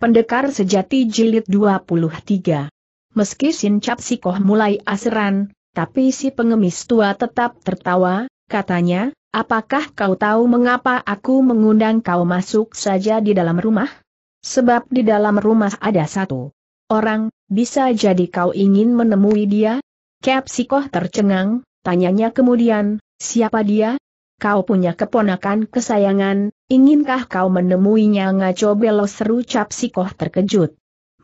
Pendekar Sejati Jilid 23 Meski Sin Cap mulai aseran, tapi si pengemis tua tetap tertawa, katanya, apakah kau tahu mengapa aku mengundang kau masuk saja di dalam rumah? Sebab di dalam rumah ada satu orang, bisa jadi kau ingin menemui dia? Cap tercengang, tanyanya kemudian, siapa dia? Kau punya keponakan kesayangan, Inginkah kau menemuinya ngaco belo seru cap koh terkejut.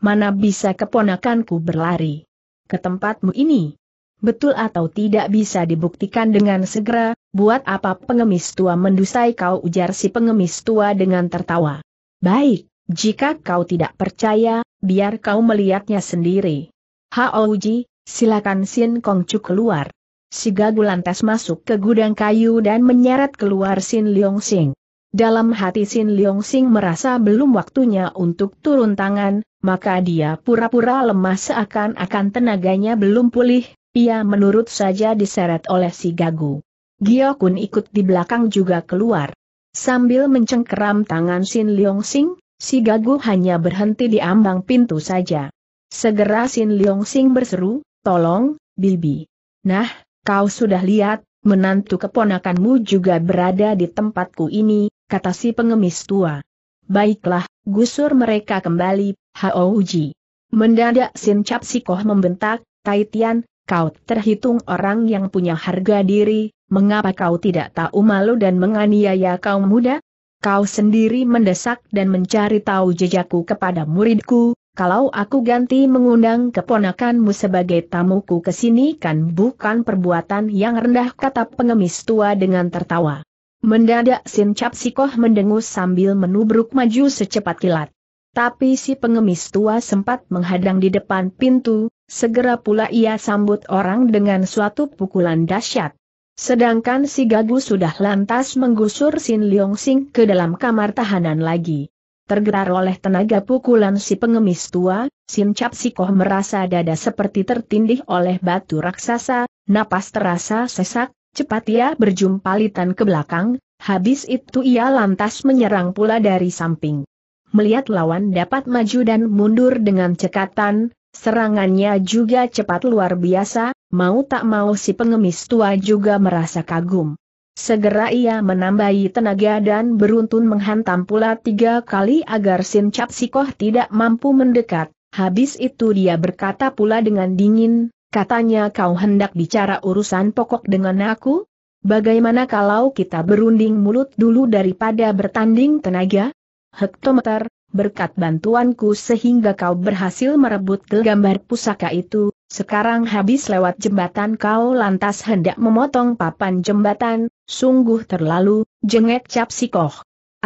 Mana bisa keponakanku berlari? Ke tempatmu ini? Betul atau tidak bisa dibuktikan dengan segera, buat apa pengemis tua mendusai kau ujar si pengemis tua dengan tertawa. Baik, jika kau tidak percaya, biar kau melihatnya sendiri. Haoji, silakan Sin Kongcu keluar. Si Gagu lantas masuk ke gudang kayu dan menyeret keluar Sin Leong Sing. Dalam hati Sin Leong Sing merasa belum waktunya untuk turun tangan, maka dia pura-pura lemah seakan-akan tenaganya belum pulih, ia menurut saja diseret oleh si Gagu. Giokun ikut di belakang juga keluar. Sambil mencengkeram tangan Sin Leong Sing, si Gagu hanya berhenti di ambang pintu saja. Segera Sin Leong Sing berseru, tolong, Bibi. Nah, kau sudah lihat, menantu keponakanmu juga berada di tempatku ini, kata si pengemis tua. Baiklah, gusur mereka kembali, Hao Uji. Mendadak Sin Cap Sikoh membentak, Taitian, kau terhitung orang yang punya harga diri, mengapa kau tidak tahu malu dan menganiaya kaum muda? Kau sendiri mendesak dan mencari tahu jejakku kepada muridku, kalau aku ganti mengundang keponakanmu sebagai tamuku ke sini kan bukan perbuatan yang rendah kata pengemis tua dengan tertawa. Mendadak Sin Cap Sikoh mendengus sambil menubruk maju secepat kilat. Tapi si pengemis tua sempat menghadang di depan pintu, segera pula ia sambut orang dengan suatu pukulan dahsyat. Sedangkan si Gagu sudah lantas menggusur Sin Leong Sing ke dalam kamar tahanan lagi. Tergetar oleh tenaga pukulan si pengemis tua, Sin Cap Sikoh merasa dada seperti tertindih oleh batu raksasa, napas terasa sesak, Cepat ia berjumpa litan ke belakang, habis itu ia lantas menyerang pula dari samping. Melihat lawan dapat maju dan mundur dengan cekatan, serangannya juga cepat luar biasa, mau tak mau si pengemis tua juga merasa kagum. Segera ia menambahi tenaga dan beruntun menghantam pula tiga kali agar Sin Chapsikoh tidak mampu mendekat. Habis itu dia berkata pula dengan dingin, Katanya kau hendak bicara urusan pokok dengan aku? Bagaimana kalau kita berunding mulut dulu daripada bertanding tenaga? Hektometer, berkat bantuanku sehingga kau berhasil merebut gambar pusaka itu, sekarang habis lewat jembatan kau lantas hendak memotong papan jembatan, sungguh terlalu, jengek cap koh.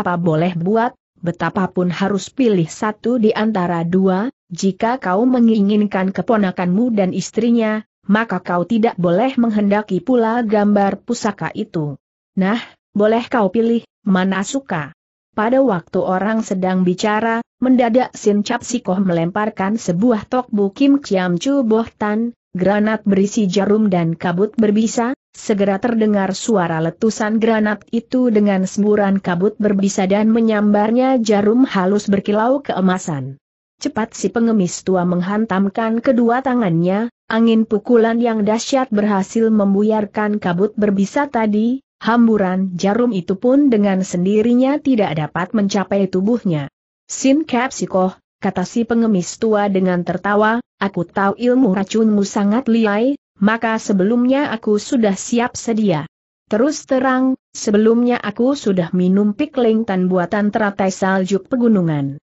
Apa boleh buat, betapapun harus pilih satu di antara dua, jika kau menginginkan keponakanmu dan istrinya, maka kau tidak boleh menghendaki pula gambar pusaka itu. Nah, boleh kau pilih, mana suka. Pada waktu orang sedang bicara, mendadak Sin Cap melemparkan sebuah tok bukim Kiam Chu Tan, granat berisi jarum dan kabut berbisa, segera terdengar suara letusan granat itu dengan semburan kabut berbisa dan menyambarnya jarum halus berkilau keemasan. Cepat si pengemis tua menghantamkan kedua tangannya, angin pukulan yang dahsyat berhasil membuyarkan kabut berbisa tadi, hamburan jarum itu pun dengan sendirinya tidak dapat mencapai tubuhnya. Sin Kapsikoh, kata si pengemis tua dengan tertawa, aku tahu ilmu racunmu sangat liai, maka sebelumnya aku sudah siap sedia. Terus terang, sebelumnya aku sudah minum pikling tan buatan teratai salju pegunungan.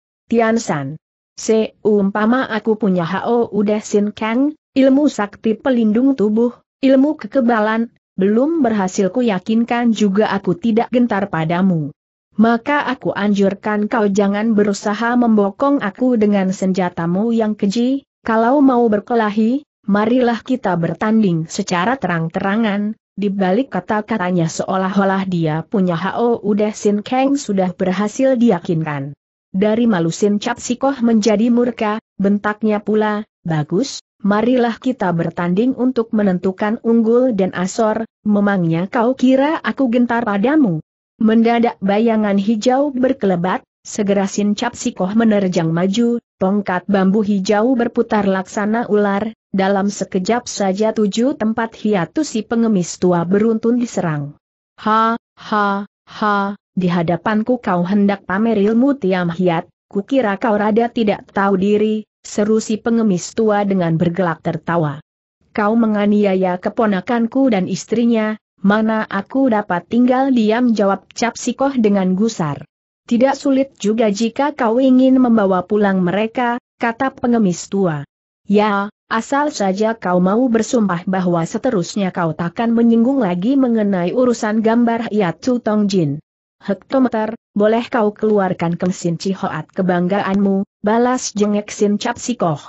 San. Seumpama aku punya Hao Udah Sin Kang, ilmu sakti pelindung tubuh, ilmu kekebalan, belum berhasil ku yakinkan juga aku tidak gentar padamu. Maka aku anjurkan kau jangan berusaha membokong aku dengan senjatamu yang keji, kalau mau berkelahi, marilah kita bertanding secara terang-terangan, di balik kata-katanya seolah-olah dia punya Hao Udah Sin Kang sudah berhasil diyakinkan. Dari malusin Cap Sikoh menjadi murka, bentaknya pula, bagus, marilah kita bertanding untuk menentukan unggul dan asor, memangnya kau kira aku gentar padamu. Mendadak bayangan hijau berkelebat, segera Sin Cap Sikoh menerjang maju, tongkat bambu hijau berputar laksana ular, dalam sekejap saja tujuh tempat hiatusi si pengemis tua beruntun diserang. Ha, ha, ha, di hadapanku kau hendak pamer ilmu tiam hiat, kukira kau rada tidak tahu diri, seru si pengemis tua dengan bergelak tertawa. Kau menganiaya keponakanku dan istrinya, mana aku dapat tinggal diam jawab cap sikoh dengan gusar. Tidak sulit juga jika kau ingin membawa pulang mereka, kata pengemis tua. Ya, asal saja kau mau bersumpah bahwa seterusnya kau takkan menyinggung lagi mengenai urusan gambar ya Tong Tongjin. Hektometer, boleh kau keluarkan ke mesin cihoat kebanggaanmu, balas jengek Sin Cap Koh.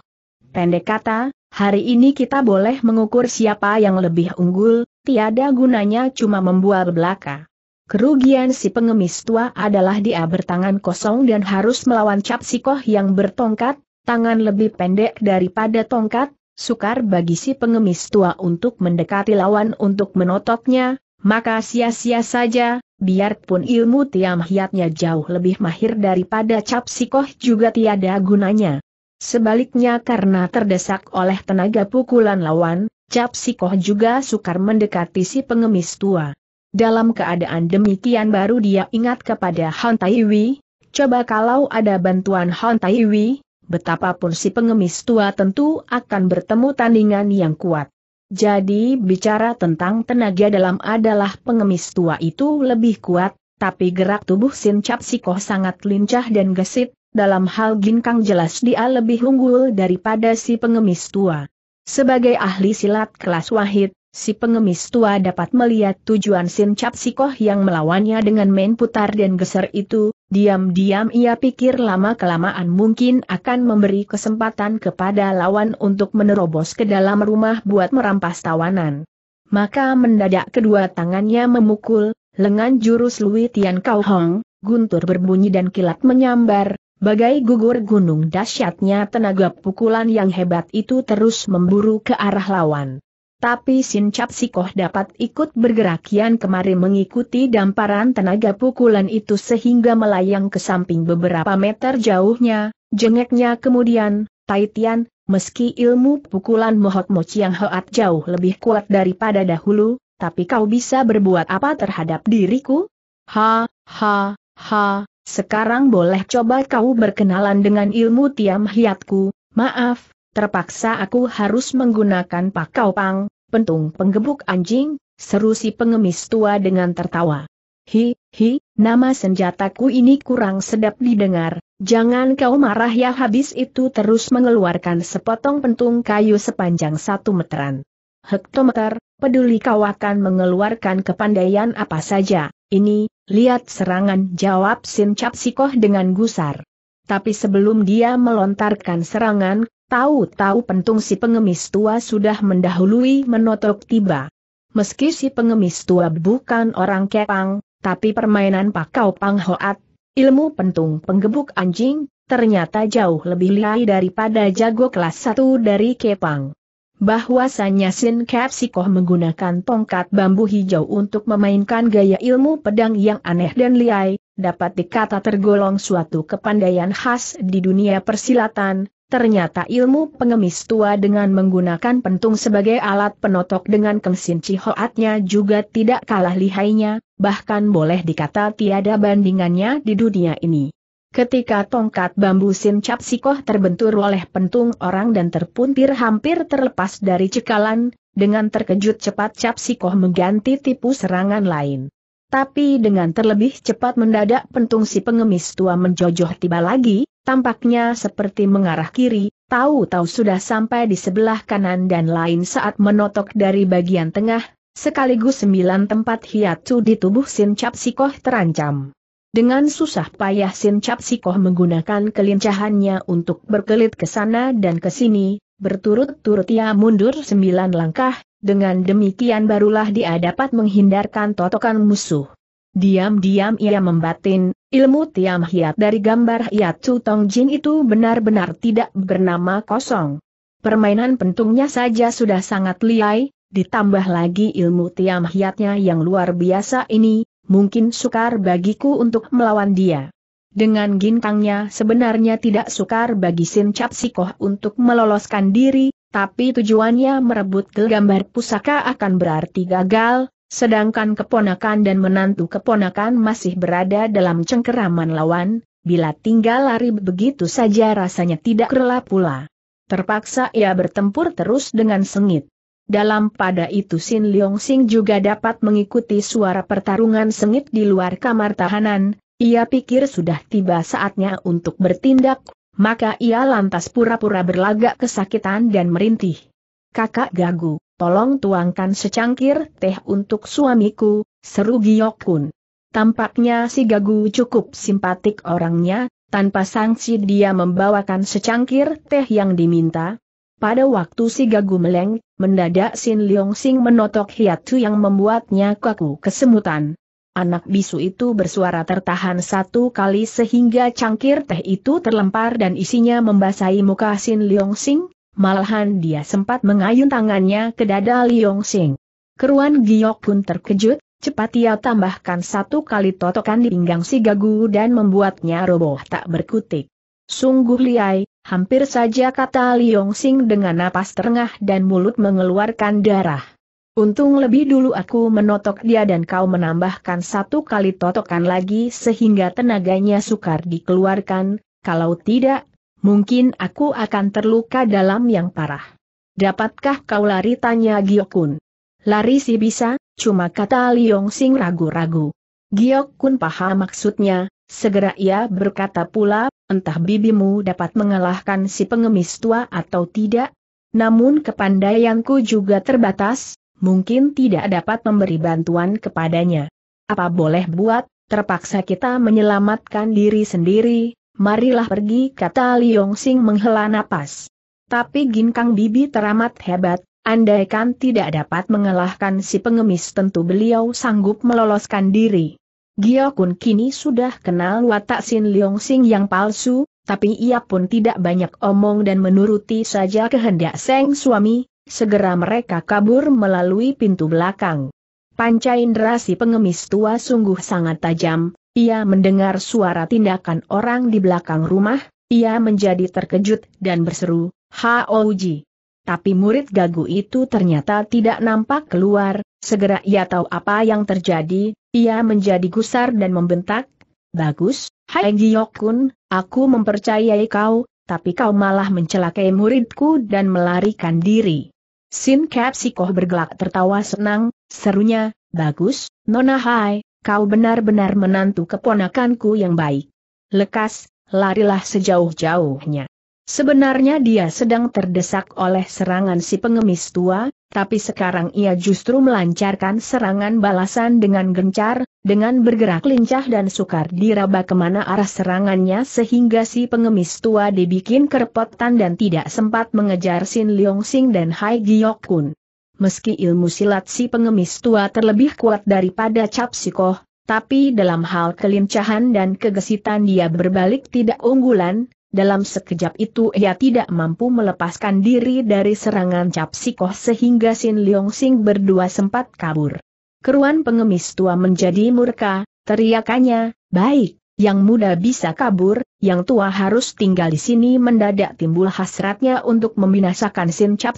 Pendek kata, hari ini kita boleh mengukur siapa yang lebih unggul, tiada gunanya cuma membual belaka. Kerugian si pengemis tua adalah dia bertangan kosong dan harus melawan Cap Koh yang bertongkat, tangan lebih pendek daripada tongkat, sukar bagi si pengemis tua untuk mendekati lawan untuk menotoknya, maka sia-sia saja, biarpun ilmu tiam hiatnya jauh lebih mahir daripada cap sikoh juga tiada gunanya. Sebaliknya karena terdesak oleh tenaga pukulan lawan, cap sikoh juga sukar mendekati si pengemis tua. Dalam keadaan demikian baru dia ingat kepada Han Taiwi, coba kalau ada bantuan Han Taiwi, betapapun si pengemis tua tentu akan bertemu tandingan yang kuat. Jadi bicara tentang tenaga dalam adalah pengemis tua itu lebih kuat, tapi gerak tubuh Sin Cap Koh sangat lincah dan gesit, dalam hal ginkang jelas dia lebih unggul daripada si pengemis tua. Sebagai ahli silat kelas wahid, si pengemis tua dapat melihat tujuan Sin Cap Koh yang melawannya dengan main putar dan geser itu, Diam-diam ia pikir lama-kelamaan mungkin akan memberi kesempatan kepada lawan untuk menerobos ke dalam rumah buat merampas tawanan. Maka mendadak kedua tangannya memukul, lengan jurus Lui Tian Kau Hong, guntur berbunyi dan kilat menyambar, bagai gugur gunung dahsyatnya tenaga pukulan yang hebat itu terus memburu ke arah lawan. Tapi Sin Cap Sikoh dapat ikut bergerak kian kemari mengikuti damparan tenaga pukulan itu sehingga melayang ke samping beberapa meter jauhnya, jengeknya kemudian, Tai meski ilmu pukulan Mohot Mo yang Hoat jauh lebih kuat daripada dahulu, tapi kau bisa berbuat apa terhadap diriku? Ha, ha, ha, sekarang boleh coba kau berkenalan dengan ilmu tiam hiatku, maaf, terpaksa aku harus menggunakan pakau pang, pentung penggebuk anjing, seru si pengemis tua dengan tertawa. Hi, hi, nama senjataku ini kurang sedap didengar, jangan kau marah ya habis itu terus mengeluarkan sepotong pentung kayu sepanjang satu meteran. Hektometer, peduli kau akan mengeluarkan kepandaian apa saja, ini, lihat serangan jawab Sin Capsikoh dengan gusar. Tapi sebelum dia melontarkan serangan, Tahu-tahu pentung si pengemis tua sudah mendahului menotok tiba. Meski si pengemis tua bukan orang kepang, tapi permainan pakau panghoat, ilmu pentung penggebuk anjing, ternyata jauh lebih liai daripada jago kelas satu dari kepang. Bahwasannya Sin Sikoh menggunakan tongkat bambu hijau untuk memainkan gaya ilmu pedang yang aneh dan liai, dapat dikata tergolong suatu kepandaian khas di dunia persilatan, Ternyata ilmu pengemis tua dengan menggunakan pentung sebagai alat penotok dengan kengsin cihoatnya juga tidak kalah lihainya, bahkan boleh dikata tiada bandingannya di dunia ini. Ketika tongkat bambu sin sikoh terbentur oleh pentung orang dan terpuntir hampir terlepas dari cekalan, dengan terkejut cepat cap mengganti tipu serangan lain. Tapi dengan terlebih cepat mendadak pentung si pengemis tua menjojoh tiba lagi, tampaknya seperti mengarah kiri, tahu-tahu sudah sampai di sebelah kanan dan lain saat menotok dari bagian tengah, sekaligus sembilan tempat hiatu di tubuh Sin Cap Sikoh terancam. Dengan susah payah Sin Cap Sikoh menggunakan kelincahannya untuk berkelit ke sana dan ke sini, berturut-turut ia mundur sembilan langkah, dengan demikian barulah dia dapat menghindarkan totokan musuh. Diam-diam ia membatin, Ilmu Tiam Hiat dari gambar Hiat Chu Tong Jin itu benar-benar tidak bernama kosong. Permainan pentungnya saja sudah sangat liai, ditambah lagi ilmu Tiam Hiatnya yang luar biasa ini, mungkin sukar bagiku untuk melawan dia. Dengan gintangnya sebenarnya tidak sukar bagi Sin Cap Sikoh untuk meloloskan diri, tapi tujuannya merebut ke gambar pusaka akan berarti gagal, Sedangkan keponakan dan menantu keponakan masih berada dalam cengkeraman lawan, bila tinggal lari begitu saja rasanya tidak rela pula. Terpaksa ia bertempur terus dengan sengit. Dalam pada itu Sin Leong Sing juga dapat mengikuti suara pertarungan sengit di luar kamar tahanan, ia pikir sudah tiba saatnya untuk bertindak, maka ia lantas pura-pura berlagak kesakitan dan merintih kakak gagu, tolong tuangkan secangkir teh untuk suamiku, seru Giok Kun. Tampaknya si gagu cukup simpatik orangnya, tanpa sanksi dia membawakan secangkir teh yang diminta. Pada waktu si gagu meleng, mendadak Sin Leong Sing menotok hiatu yang membuatnya kaku kesemutan. Anak bisu itu bersuara tertahan satu kali sehingga cangkir teh itu terlempar dan isinya membasahi muka Sin Leong Sing, Malahan dia sempat mengayun tangannya ke dada Liong Sing. Keruan Giok pun terkejut, cepat ia tambahkan satu kali totokan di pinggang si gagu dan membuatnya roboh tak berkutik. Sungguh liai, hampir saja kata Liong Sing dengan napas terengah dan mulut mengeluarkan darah. Untung lebih dulu aku menotok dia dan kau menambahkan satu kali totokan lagi sehingga tenaganya sukar dikeluarkan, kalau tidak, mungkin aku akan terluka dalam yang parah. Dapatkah kau lari tanya Giokun? Lari sih bisa, cuma kata Liong Sing ragu-ragu. Giokun paham maksudnya, segera ia berkata pula, entah bibimu dapat mengalahkan si pengemis tua atau tidak. Namun kepandaianku juga terbatas, mungkin tidak dapat memberi bantuan kepadanya. Apa boleh buat, terpaksa kita menyelamatkan diri sendiri, marilah pergi kata Liong Sing menghela napas. Tapi Ginkang Bibi teramat hebat, andaikan tidak dapat mengalahkan si pengemis tentu beliau sanggup meloloskan diri. Gio Kun kini sudah kenal watak Sin Liong Sing yang palsu, tapi ia pun tidak banyak omong dan menuruti saja kehendak Seng suami, segera mereka kabur melalui pintu belakang. Pancaindra si pengemis tua sungguh sangat tajam, ia mendengar suara tindakan orang di belakang rumah, ia menjadi terkejut dan berseru, Haoji. Tapi murid gagu itu ternyata tidak nampak keluar, segera ia tahu apa yang terjadi, ia menjadi gusar dan membentak, Bagus, Hai Giyokun, aku mempercayai kau, tapi kau malah mencelakai muridku dan melarikan diri. Sin Kapsikoh bergelak tertawa senang, serunya, Bagus, Nona Hai, kau benar-benar menantu keponakanku yang baik. Lekas, larilah sejauh-jauhnya. Sebenarnya dia sedang terdesak oleh serangan si pengemis tua, tapi sekarang ia justru melancarkan serangan balasan dengan gencar, dengan bergerak lincah dan sukar diraba kemana arah serangannya sehingga si pengemis tua dibikin kerepotan dan tidak sempat mengejar Sin Leong Sing dan Hai Giok Kun meski ilmu silat si pengemis tua terlebih kuat daripada cap tapi dalam hal kelincahan dan kegesitan dia berbalik tidak unggulan, dalam sekejap itu ia tidak mampu melepaskan diri dari serangan cap sehingga Sin Leong Sing berdua sempat kabur. Keruan pengemis tua menjadi murka, teriakannya, baik, yang muda bisa kabur, yang tua harus tinggal di sini mendadak timbul hasratnya untuk membinasakan Sin Cap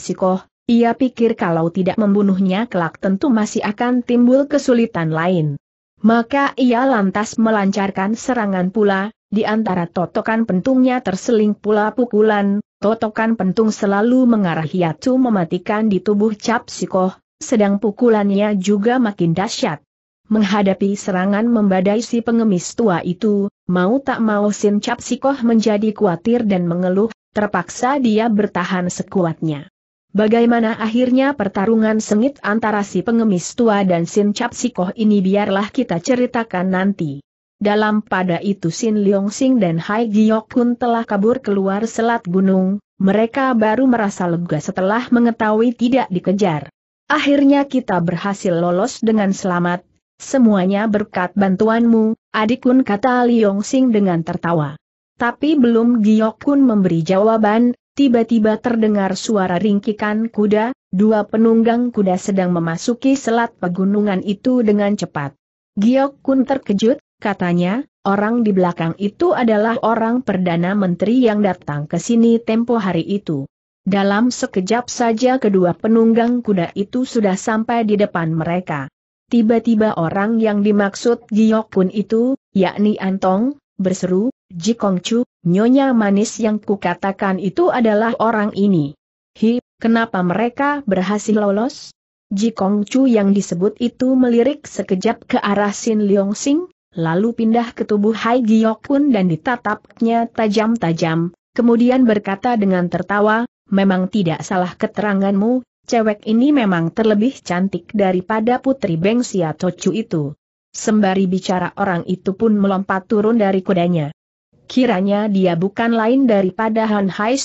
ia pikir kalau tidak membunuhnya kelak tentu masih akan timbul kesulitan lain. Maka ia lantas melancarkan serangan pula, di antara totokan pentungnya terseling pula pukulan, totokan pentung selalu mengarah Hiatsu mematikan di tubuh Cap Sikoh, sedang pukulannya juga makin dahsyat. Menghadapi serangan membadai si pengemis tua itu, mau tak mau Sin Cap Sikoh menjadi khawatir dan mengeluh, terpaksa dia bertahan sekuatnya. Bagaimana akhirnya pertarungan sengit antara si pengemis tua dan Sin Cap ini biarlah kita ceritakan nanti. Dalam pada itu Sin Leong Sing dan Hai Giok Kun telah kabur keluar selat gunung, mereka baru merasa lega setelah mengetahui tidak dikejar. Akhirnya kita berhasil lolos dengan selamat, semuanya berkat bantuanmu, adik Kun kata Leong Sing dengan tertawa. Tapi belum Giok Kun memberi jawaban, Tiba-tiba terdengar suara ringkikan kuda, dua penunggang kuda sedang memasuki selat pegunungan itu dengan cepat. Giok Kun terkejut, katanya, orang di belakang itu adalah orang Perdana Menteri yang datang ke sini tempo hari itu. Dalam sekejap saja kedua penunggang kuda itu sudah sampai di depan mereka. Tiba-tiba orang yang dimaksud Giok Kun itu, yakni Antong, berseru, Ji Chu, nyonya manis yang kukatakan itu adalah orang ini. Hi, kenapa mereka berhasil lolos? Ji Chu yang disebut itu melirik sekejap ke arah Sin Leong Sing, lalu pindah ke tubuh Hai Kun dan ditatapnya tajam-tajam, kemudian berkata dengan tertawa, memang tidak salah keteranganmu, cewek ini memang terlebih cantik daripada putri Beng Sia Tocu itu. Sembari bicara orang itu pun melompat turun dari kudanya. Kiranya dia bukan lain daripada Han Hai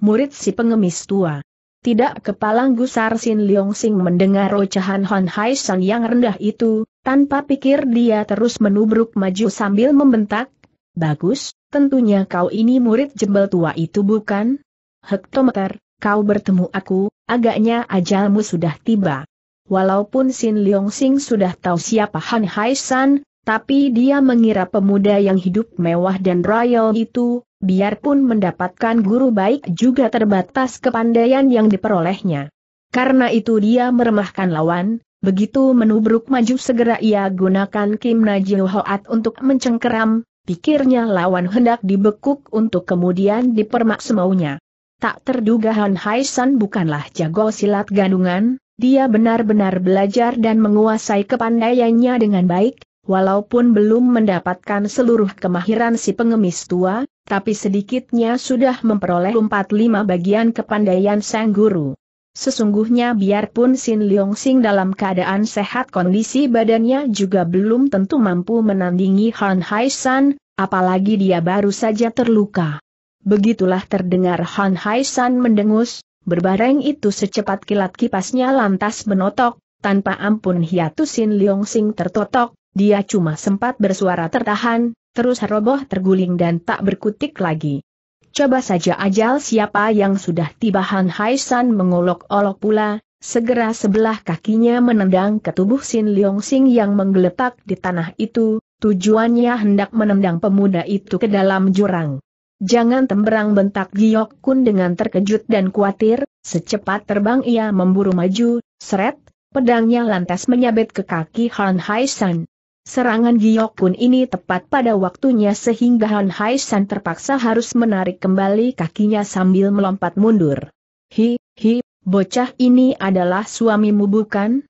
murid si pengemis tua. Tidak kepalang gusar Sin Leong Sing mendengar ocehan Han Hai yang rendah itu, tanpa pikir dia terus menubruk maju sambil membentak, Bagus, tentunya kau ini murid jembel tua itu bukan? Hektometer, kau bertemu aku, agaknya ajalmu sudah tiba. Walaupun Sin Leong Sing sudah tahu siapa Han Hai San, tapi dia mengira pemuda yang hidup mewah dan royal itu, biarpun mendapatkan guru baik juga terbatas kepandaian yang diperolehnya. Karena itu dia meremahkan lawan, begitu menubruk maju segera ia gunakan Kim Najil Hoat untuk mencengkeram, pikirnya lawan hendak dibekuk untuk kemudian dipermak semaunya. Tak terduga Han Hai San bukanlah jago silat gadungan. Dia benar-benar belajar dan menguasai kepandaiannya dengan baik, walaupun belum mendapatkan seluruh kemahiran si pengemis tua, tapi sedikitnya sudah memperoleh 45 bagian kepandaian sang guru. Sesungguhnya biarpun Sin Leong Sing dalam keadaan sehat kondisi badannya juga belum tentu mampu menandingi Han Hai San, apalagi dia baru saja terluka. Begitulah terdengar Han Hai San mendengus, Berbareng itu secepat kilat kipasnya lantas menotok, tanpa ampun hiatusin Liong Sing tertotok, dia cuma sempat bersuara tertahan, terus roboh terguling dan tak berkutik lagi. Coba saja ajal siapa yang sudah tiba Han Hai San mengolok-olok pula, segera sebelah kakinya menendang ke tubuh Sin Liong Sing yang menggeletak di tanah itu, tujuannya hendak menendang pemuda itu ke dalam jurang. Jangan temberang bentak Giok Kun dengan terkejut dan khawatir, secepat terbang ia memburu maju, seret, pedangnya lantas menyabet ke kaki Han Hai San. Serangan Giok Kun ini tepat pada waktunya sehingga Han Hai San terpaksa harus menarik kembali kakinya sambil melompat mundur. Hi, hi, bocah ini adalah suamimu bukan?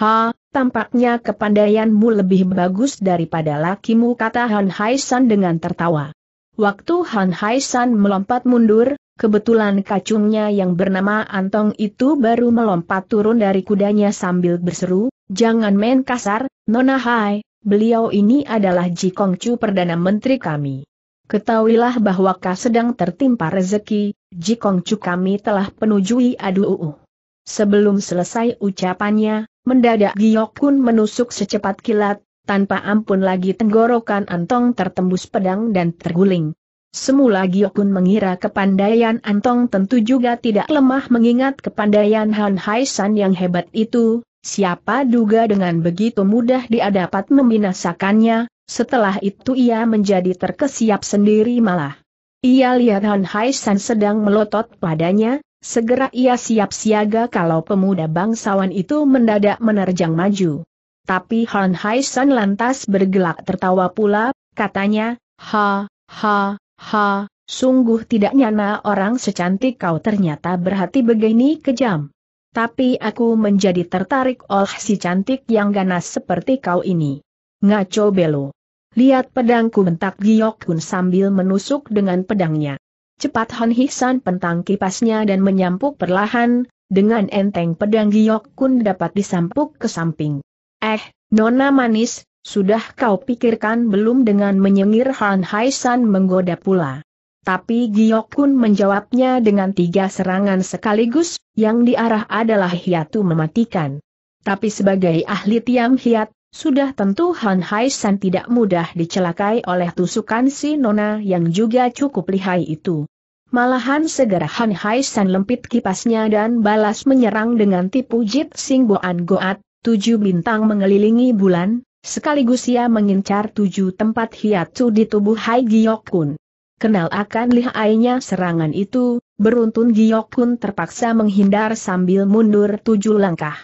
Ha, tampaknya kepandaianmu lebih bagus daripada lakimu kata Han Hai San dengan tertawa. Waktu Han Hai San melompat mundur, kebetulan kacungnya yang bernama Antong itu baru melompat turun dari kudanya sambil berseru, Jangan main kasar, Nona Hai, beliau ini adalah Ji Kong Chu Perdana Menteri kami. Ketahuilah bahwa kau sedang tertimpa rezeki, Ji Kong Chu kami telah penujui aduh. Sebelum selesai ucapannya, mendadak Kun menusuk secepat kilat, tanpa ampun lagi tenggorokan Antong tertembus pedang dan terguling. Semula Giokun mengira kepandaian Antong tentu juga tidak lemah mengingat kepandaian Han Haisan yang hebat itu, siapa duga dengan begitu mudah dia dapat membinasakannya, setelah itu ia menjadi terkesiap sendiri malah. Ia lihat Han Haisan sedang melotot padanya, segera ia siap siaga kalau pemuda bangsawan itu mendadak menerjang maju. Tapi Han Hai San lantas bergelak tertawa pula, katanya, Ha, ha, ha, sungguh tidak nyana orang secantik kau ternyata berhati begini kejam. Tapi aku menjadi tertarik oleh si cantik yang ganas seperti kau ini. Ngaco belo. Lihat pedangku bentak Giok Kun sambil menusuk dengan pedangnya. Cepat Han Hisan pentang kipasnya dan menyampuk perlahan, dengan enteng pedang Giok Kun dapat disampuk ke samping. Eh, Nona Manis, sudah kau pikirkan belum dengan menyengir Han Hai menggoda pula. Tapi Giok Kun menjawabnya dengan tiga serangan sekaligus, yang diarah adalah hiatu mematikan. Tapi sebagai ahli tiang hiat, sudah tentu Han Hai tidak mudah dicelakai oleh tusukan si Nona yang juga cukup lihai itu. Malahan segera Han Hai lempit kipasnya dan balas menyerang dengan tipu jit singboan goat, tujuh bintang mengelilingi bulan, sekaligus ia mengincar tujuh tempat hiatu di tubuh Hai Giokun. Kenal akan lihainya serangan itu, beruntun Giokun terpaksa menghindar sambil mundur tujuh langkah.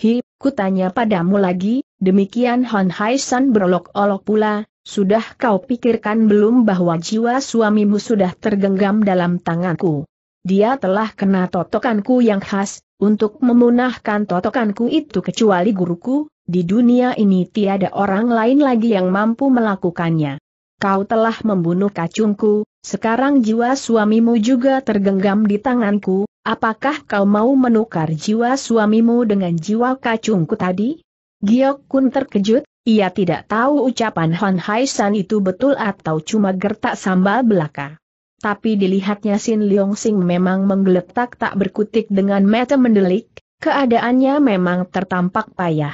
Hi, kutanya padamu lagi, demikian Hon Hai San berolok-olok pula, sudah kau pikirkan belum bahwa jiwa suamimu sudah tergenggam dalam tanganku? Dia telah kena totokanku yang khas, untuk memunahkan totokanku itu kecuali guruku, di dunia ini tiada orang lain lagi yang mampu melakukannya. Kau telah membunuh kacungku, sekarang jiwa suamimu juga tergenggam di tanganku, apakah kau mau menukar jiwa suamimu dengan jiwa kacungku tadi? Giok Kun terkejut, ia tidak tahu ucapan Han Hai San itu betul atau cuma gertak sambal belaka tapi dilihatnya Sin Leong Sing memang menggeletak tak berkutik dengan mata mendelik, keadaannya memang tertampak payah.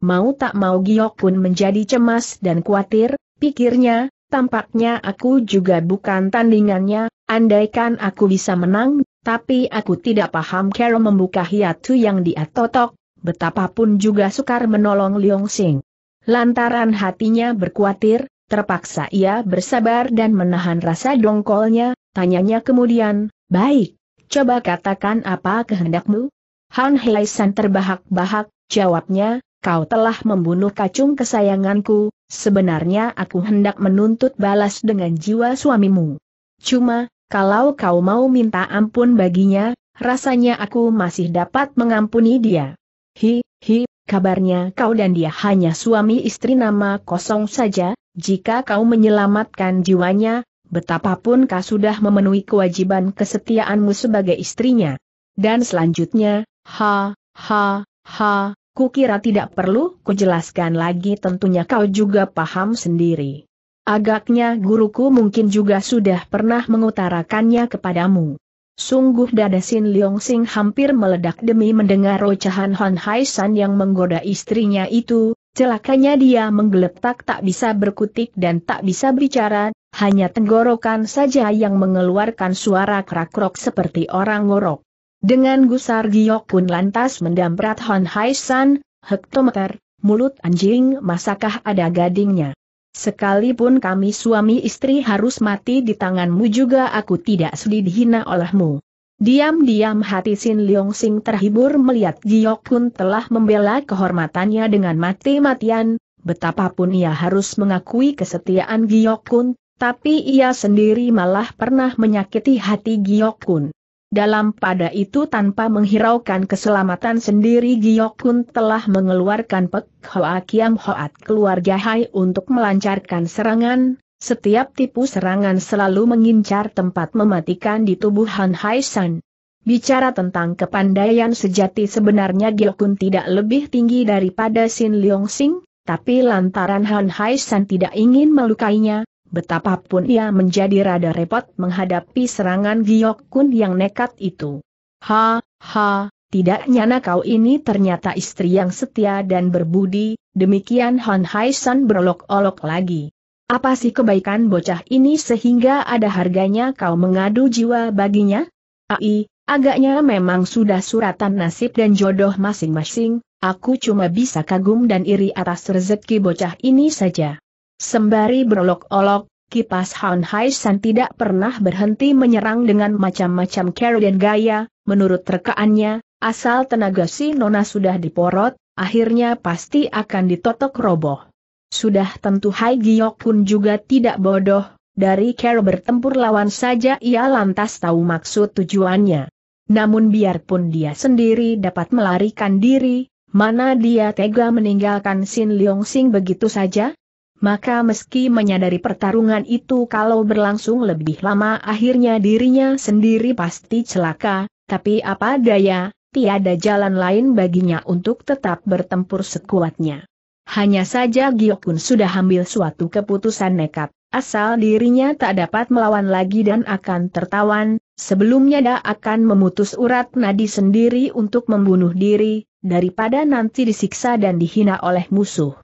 Mau tak mau Giok pun menjadi cemas dan khawatir, pikirnya, tampaknya aku juga bukan tandingannya, andaikan aku bisa menang, tapi aku tidak paham cara membuka hiatu yang dia totok, betapapun juga sukar menolong Leong Sing. Lantaran hatinya berkuatir, Terpaksa ia bersabar dan menahan rasa dongkolnya, tanyanya kemudian, baik, coba katakan apa kehendakmu? Han San terbahak-bahak, jawabnya, kau telah membunuh kacung kesayanganku, sebenarnya aku hendak menuntut balas dengan jiwa suamimu. Cuma, kalau kau mau minta ampun baginya, rasanya aku masih dapat mengampuni dia. Hi, hi, kabarnya kau dan dia hanya suami istri nama kosong saja, jika kau menyelamatkan jiwanya, betapapun kau sudah memenuhi kewajiban kesetiaanmu sebagai istrinya. Dan selanjutnya, ha, ha, ha, kukira tidak perlu jelaskan lagi tentunya kau juga paham sendiri. Agaknya guruku mungkin juga sudah pernah mengutarakannya kepadamu. Sungguh dada Sin Leong Sing hampir meledak demi mendengar rocahan Han Hai San yang menggoda istrinya itu, Celakanya dia menggeletak tak bisa berkutik dan tak bisa bicara, hanya tenggorokan saja yang mengeluarkan suara krak-krok seperti orang ngorok. Dengan gusar giok pun lantas mendamprat Hon Hai San, hektometer, mulut anjing masakah ada gadingnya. Sekalipun kami suami istri harus mati di tanganmu juga aku tidak sedih dihina olehmu. Diam-diam hati Sin Leong Sing terhibur melihat Giok Kun telah membela kehormatannya dengan mati-matian, betapapun ia harus mengakui kesetiaan Giok Kun, tapi ia sendiri malah pernah menyakiti hati Giok Kun. Dalam pada itu tanpa menghiraukan keselamatan sendiri Giok Kun telah mengeluarkan Pek Hoa Kiam Hoat keluarga Hai untuk melancarkan serangan, setiap tipu serangan selalu mengincar tempat mematikan di tubuh Han Haisan. Bicara tentang kepandaian sejati sebenarnya Gilkun tidak lebih tinggi daripada Sin Leong Sing, tapi lantaran Han Haisan tidak ingin melukainya, betapapun ia menjadi rada repot menghadapi serangan Kun yang nekat itu. Ha, ha, tidak nyana kau ini ternyata istri yang setia dan berbudi, demikian Han Haisan berolok-olok lagi. Apa sih kebaikan bocah ini sehingga ada harganya kau mengadu jiwa baginya? Ai, agaknya memang sudah suratan nasib dan jodoh masing-masing, aku cuma bisa kagum dan iri atas rezeki bocah ini saja. Sembari berolok-olok, kipas Han Hai San tidak pernah berhenti menyerang dengan macam-macam cara dan gaya, menurut rekaannya, asal tenaga si Nona sudah diporot, akhirnya pasti akan ditotok roboh. Sudah tentu Hai Giok pun juga tidak bodoh, dari care bertempur lawan saja ia lantas tahu maksud tujuannya. Namun biarpun dia sendiri dapat melarikan diri, mana dia tega meninggalkan Sin Leong Sing begitu saja? Maka meski menyadari pertarungan itu kalau berlangsung lebih lama akhirnya dirinya sendiri pasti celaka, tapi apa daya, tiada jalan lain baginya untuk tetap bertempur sekuatnya. Hanya saja Giokun sudah ambil suatu keputusan nekat, asal dirinya tak dapat melawan lagi dan akan tertawan, sebelumnya dia akan memutus urat nadi sendiri untuk membunuh diri, daripada nanti disiksa dan dihina oleh musuh.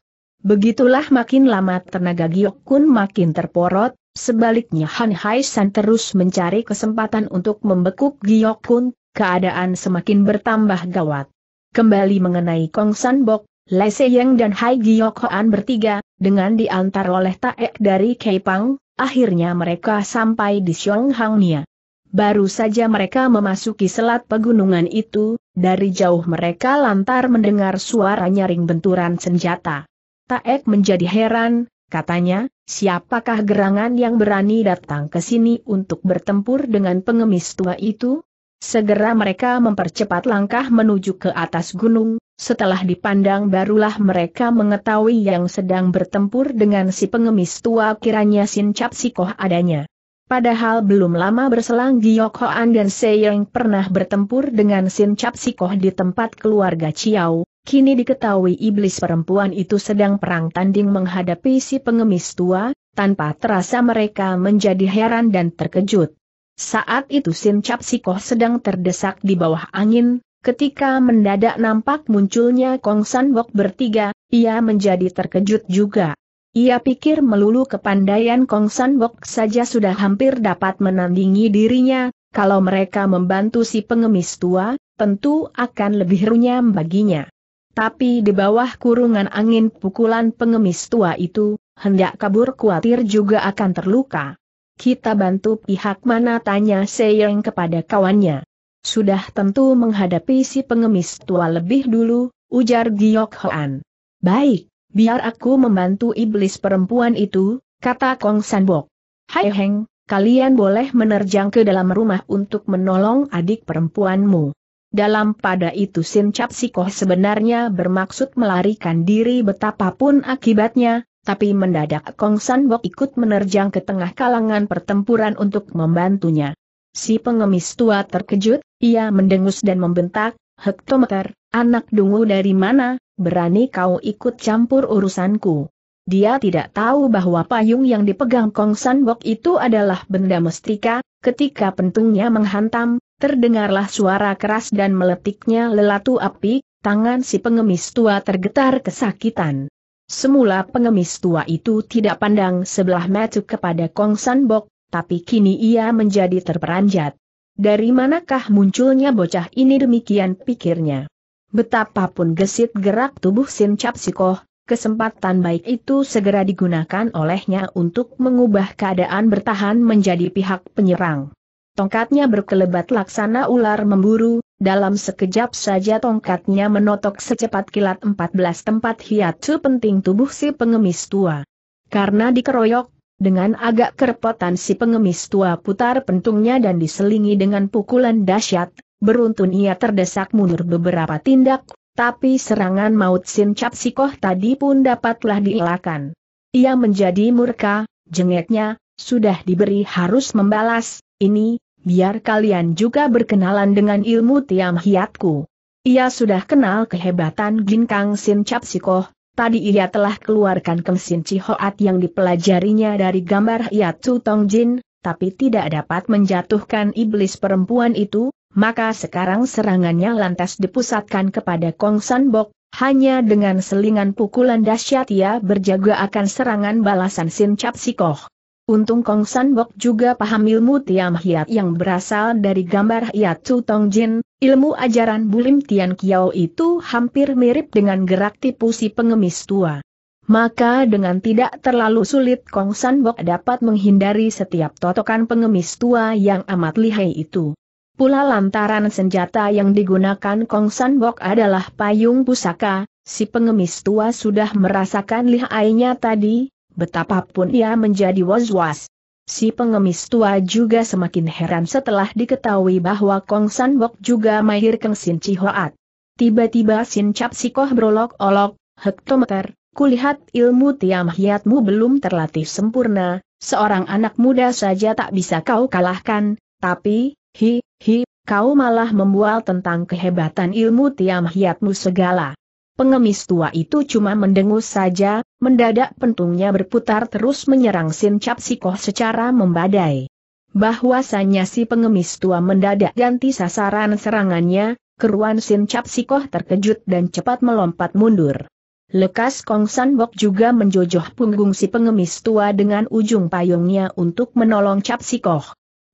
Begitulah makin lama tenaga Giokun makin terporot, sebaliknya Han Hai San terus mencari kesempatan untuk membekuk Giokun, keadaan semakin bertambah gawat. Kembali mengenai Kong San Bok, Lai Seyeng dan Hai Giyokhoan bertiga, dengan diantar oleh Taek dari Keipang, akhirnya mereka sampai di Xionghangia. Baru saja mereka memasuki selat pegunungan itu, dari jauh mereka lantar mendengar suara nyaring benturan senjata. Taek menjadi heran, katanya, siapakah gerangan yang berani datang ke sini untuk bertempur dengan pengemis tua itu? Segera mereka mempercepat langkah menuju ke atas gunung, setelah dipandang barulah mereka mengetahui yang sedang bertempur dengan si pengemis tua kiranya Sin Cap Sikoh adanya. Padahal belum lama berselang Giok Hoan dan Seyong pernah bertempur dengan Sin Cap Sikoh di tempat keluarga Chiao, kini diketahui iblis perempuan itu sedang perang tanding menghadapi si pengemis tua, tanpa terasa mereka menjadi heran dan terkejut. Saat itu Sin Cap Sikoh sedang terdesak di bawah angin, ketika mendadak nampak munculnya Kong San Wok bertiga, ia menjadi terkejut juga. Ia pikir melulu kepandaian Kong San Wok saja sudah hampir dapat menandingi dirinya, kalau mereka membantu si pengemis tua, tentu akan lebih runyam baginya. Tapi di bawah kurungan angin pukulan pengemis tua itu, hendak kabur khawatir juga akan terluka. Kita bantu pihak mana tanya Seyeng kepada kawannya. Sudah tentu menghadapi si pengemis tua lebih dulu, ujar Giok Hoan. Baik, biar aku membantu iblis perempuan itu, kata Kong Sanbok. Hai Heng, kalian boleh menerjang ke dalam rumah untuk menolong adik perempuanmu. Dalam pada itu Sin Cap sebenarnya bermaksud melarikan diri betapapun akibatnya, tapi mendadak Kong Sanbok ikut menerjang ke tengah kalangan pertempuran untuk membantunya. Si pengemis tua terkejut, ia mendengus dan membentak, Hektometer, anak dungu dari mana, berani kau ikut campur urusanku. Dia tidak tahu bahwa payung yang dipegang Kong San Sanbok itu adalah benda mestika, ketika pentungnya menghantam, terdengarlah suara keras dan meletiknya lelatu api, tangan si pengemis tua tergetar kesakitan. Semula pengemis tua itu tidak pandang sebelah mata kepada Kong San Sanbok, tapi kini ia menjadi terperanjat. Dari manakah munculnya bocah ini demikian pikirnya. Betapapun gesit gerak tubuh Sin Cap kesempatan baik itu segera digunakan olehnya untuk mengubah keadaan bertahan menjadi pihak penyerang. Tongkatnya berkelebat laksana ular memburu, dalam sekejap saja tongkatnya menotok secepat kilat 14 tempat hiatu penting tubuh si pengemis tua. Karena dikeroyok dengan agak kerepotan si pengemis tua putar pentungnya dan diselingi dengan pukulan dahsyat, beruntun ia terdesak mundur beberapa tindak, tapi serangan maut Sin Cap Sikoh tadi pun dapatlah dielakkan. Ia menjadi murka, jengeknya, sudah diberi harus membalas, ini, biar kalian juga berkenalan dengan ilmu tiam hiatku. Ia sudah kenal kehebatan Ginkang Sin Cap Sikoh, Tadi ia telah keluarkan kemsin Cihoat yang dipelajarinya dari gambar Yatu Tong Jin, tapi tidak dapat menjatuhkan iblis perempuan itu, maka sekarang serangannya lantas dipusatkan kepada Kong San Bok, hanya dengan selingan pukulan dahsyat ia berjaga akan serangan balasan Sin Cap Untung Kong San Bok juga paham ilmu Tiam Hiat yang berasal dari gambar Hiat ya Chu Tong Jin, ilmu ajaran Bulim Tian Kiao itu hampir mirip dengan gerak tipu si pengemis tua. Maka dengan tidak terlalu sulit Kong San Bok dapat menghindari setiap totokan pengemis tua yang amat lihai itu. Pula lantaran senjata yang digunakan Kong San Bok adalah payung pusaka, si pengemis tua sudah merasakan lihainya tadi, betapapun ia menjadi was-was. Si pengemis tua juga semakin heran setelah diketahui bahwa Kong San Bok juga mahir Keng Sin Hoat. Tiba-tiba Sin Cap Sikoh berolok-olok, hektometer, kulihat ilmu tiam hiatmu belum terlatih sempurna, seorang anak muda saja tak bisa kau kalahkan, tapi, hi, hi, kau malah membual tentang kehebatan ilmu tiam hiatmu segala. Pengemis tua itu cuma mendengus saja, mendadak pentungnya berputar terus menyerang Sin Cap Sikoh secara membadai. Bahwasanya si pengemis tua mendadak ganti sasaran serangannya, keruan Sin Cap Sikoh terkejut dan cepat melompat mundur. Lekas Kong San Bok juga menjojoh punggung si pengemis tua dengan ujung payungnya untuk menolong Cap Sikoh.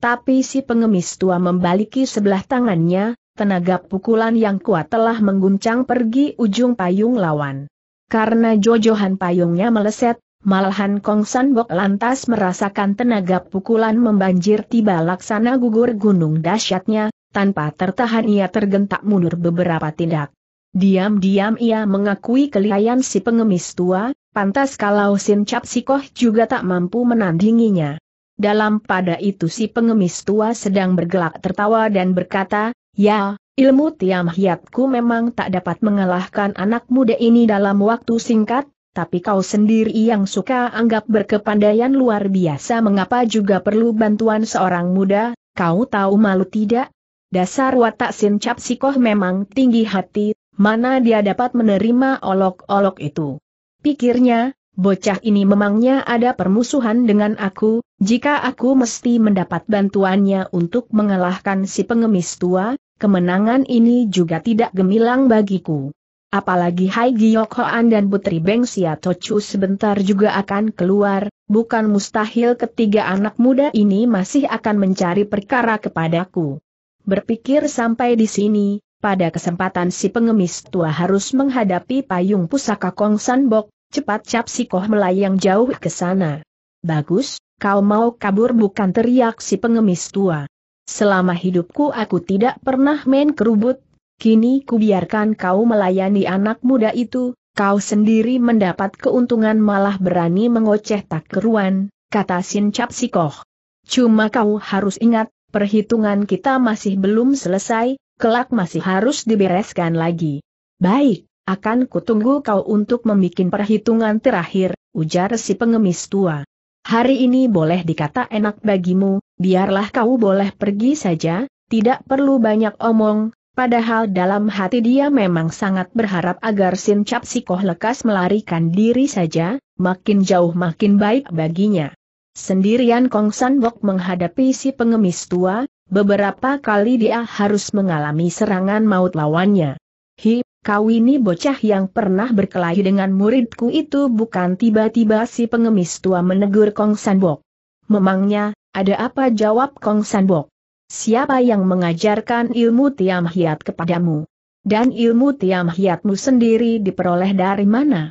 Tapi si pengemis tua membaliki sebelah tangannya, tenaga pukulan yang kuat telah mengguncang pergi ujung payung lawan. Karena jojohan payungnya meleset, malahan Kong San Bok lantas merasakan tenaga pukulan membanjir tiba laksana gugur gunung dahsyatnya, tanpa tertahan ia tergentak mundur beberapa tindak. Diam-diam ia mengakui kelihayan si pengemis tua, pantas kalau Sin Cap Sikoh juga tak mampu menandinginya. Dalam pada itu si pengemis tua sedang bergelak tertawa dan berkata, Ya, ilmu tiam hiatku memang tak dapat mengalahkan anak muda ini dalam waktu singkat, tapi kau sendiri yang suka anggap berkepandaian luar biasa mengapa juga perlu bantuan seorang muda, kau tahu malu tidak? Dasar watak sincap sikoh memang tinggi hati, mana dia dapat menerima olok-olok itu. Pikirnya, bocah ini memangnya ada permusuhan dengan aku, jika aku mesti mendapat bantuannya untuk mengalahkan si pengemis tua, kemenangan ini juga tidak gemilang bagiku. Apalagi Hai Giok Hoan dan Putri Beng Sia sebentar juga akan keluar, bukan mustahil ketiga anak muda ini masih akan mencari perkara kepadaku. Berpikir sampai di sini, pada kesempatan si pengemis tua harus menghadapi payung pusaka Kong San Bok, Cepat cap si koh melayang jauh ke sana. Bagus, kau mau kabur bukan teriak si pengemis tua. Selama hidupku aku tidak pernah main kerubut, kini kubiarkan kau melayani anak muda itu, kau sendiri mendapat keuntungan malah berani mengoceh tak keruan, kata Sin Cap Sikoh. Cuma kau harus ingat, perhitungan kita masih belum selesai, kelak masih harus dibereskan lagi. Baik, akan kutunggu kau untuk membuat perhitungan terakhir, ujar si pengemis tua. Hari ini boleh dikata enak bagimu, biarlah kau boleh pergi saja, tidak perlu banyak omong, padahal dalam hati dia memang sangat berharap agar Sin Cap Sikoh lekas melarikan diri saja, makin jauh makin baik baginya. Sendirian Kong San Bok menghadapi si pengemis tua, beberapa kali dia harus mengalami serangan maut lawannya. Hi Kau ini bocah yang pernah berkelahi dengan muridku itu bukan tiba-tiba si pengemis tua menegur Kong Sanbok. Memangnya, ada apa jawab Kong Sanbok? Siapa yang mengajarkan ilmu tiam hiat kepadamu? Dan ilmu tiam hiatmu sendiri diperoleh dari mana?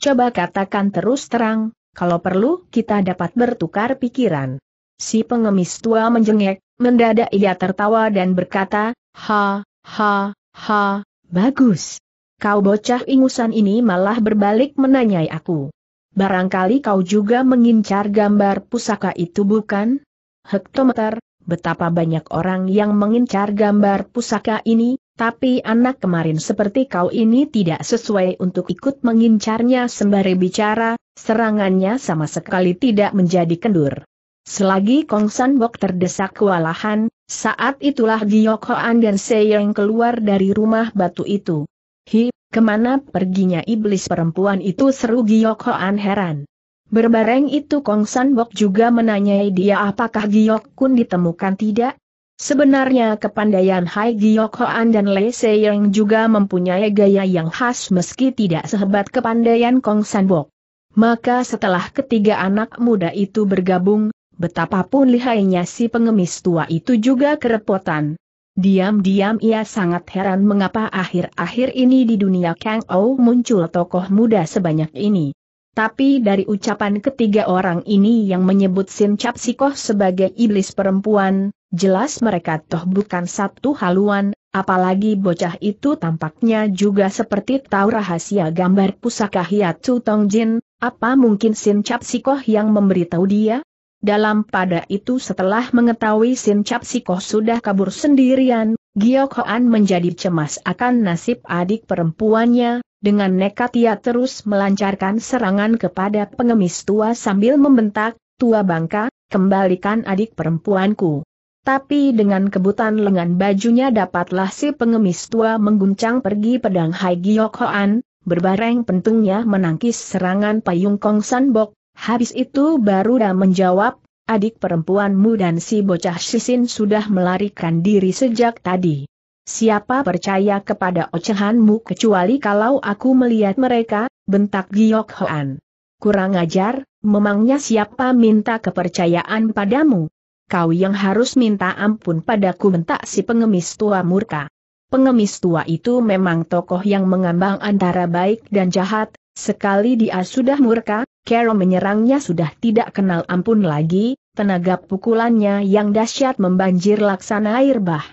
Coba katakan terus terang, kalau perlu kita dapat bertukar pikiran. Si pengemis tua menjengek, mendadak ia tertawa dan berkata, ha, ha, ha, Bagus. Kau bocah ingusan ini malah berbalik menanyai aku. Barangkali kau juga mengincar gambar pusaka itu bukan? Hektometer, betapa banyak orang yang mengincar gambar pusaka ini, tapi anak kemarin seperti kau ini tidak sesuai untuk ikut mengincarnya sembari bicara, serangannya sama sekali tidak menjadi kendur. Selagi Kong San Bok terdesak kewalahan, saat itulah Giok Hoan dan Seyeng keluar dari rumah batu itu. Hi, kemana perginya iblis perempuan itu seru Giok Hoan heran. Berbareng itu Kong San Bok juga menanyai dia apakah Giok Kun ditemukan tidak? Sebenarnya kepandaian Hai Giok Hoan dan Le Seyeng juga mempunyai gaya yang khas meski tidak sehebat kepandaian Kong San Bok. Maka setelah ketiga anak muda itu bergabung, betapapun lihainya si pengemis tua itu juga kerepotan. Diam-diam ia sangat heran mengapa akhir-akhir ini di dunia Kang Ou muncul tokoh muda sebanyak ini. Tapi dari ucapan ketiga orang ini yang menyebut Sin Cap Sikoh sebagai iblis perempuan, jelas mereka toh bukan satu haluan, apalagi bocah itu tampaknya juga seperti tahu rahasia gambar pusaka Hiatu Tong Jin. apa mungkin Sin Cap Sikoh yang memberitahu dia? Dalam pada itu setelah mengetahui Sin Cap Sikoh sudah kabur sendirian, Giok Hoan menjadi cemas akan nasib adik perempuannya, dengan nekat ia terus melancarkan serangan kepada pengemis tua sambil membentak, Tua bangka, kembalikan adik perempuanku. Tapi dengan kebutan lengan bajunya dapatlah si pengemis tua mengguncang pergi pedang Hai Giok Hoan, berbareng pentungnya menangkis serangan payung Kong San Bok, Habis itu baru dah menjawab, adik perempuanmu dan si bocah sisin sudah melarikan diri sejak tadi. Siapa percaya kepada ocehanmu kecuali kalau aku melihat mereka, bentak Giyok Hoan. Kurang ajar, memangnya siapa minta kepercayaan padamu? Kau yang harus minta ampun padaku bentak si pengemis tua murka. Pengemis tua itu memang tokoh yang mengambang antara baik dan jahat, sekali dia sudah murka, Carol menyerangnya sudah tidak kenal ampun lagi, tenaga pukulannya yang dahsyat membanjir laksana air bah.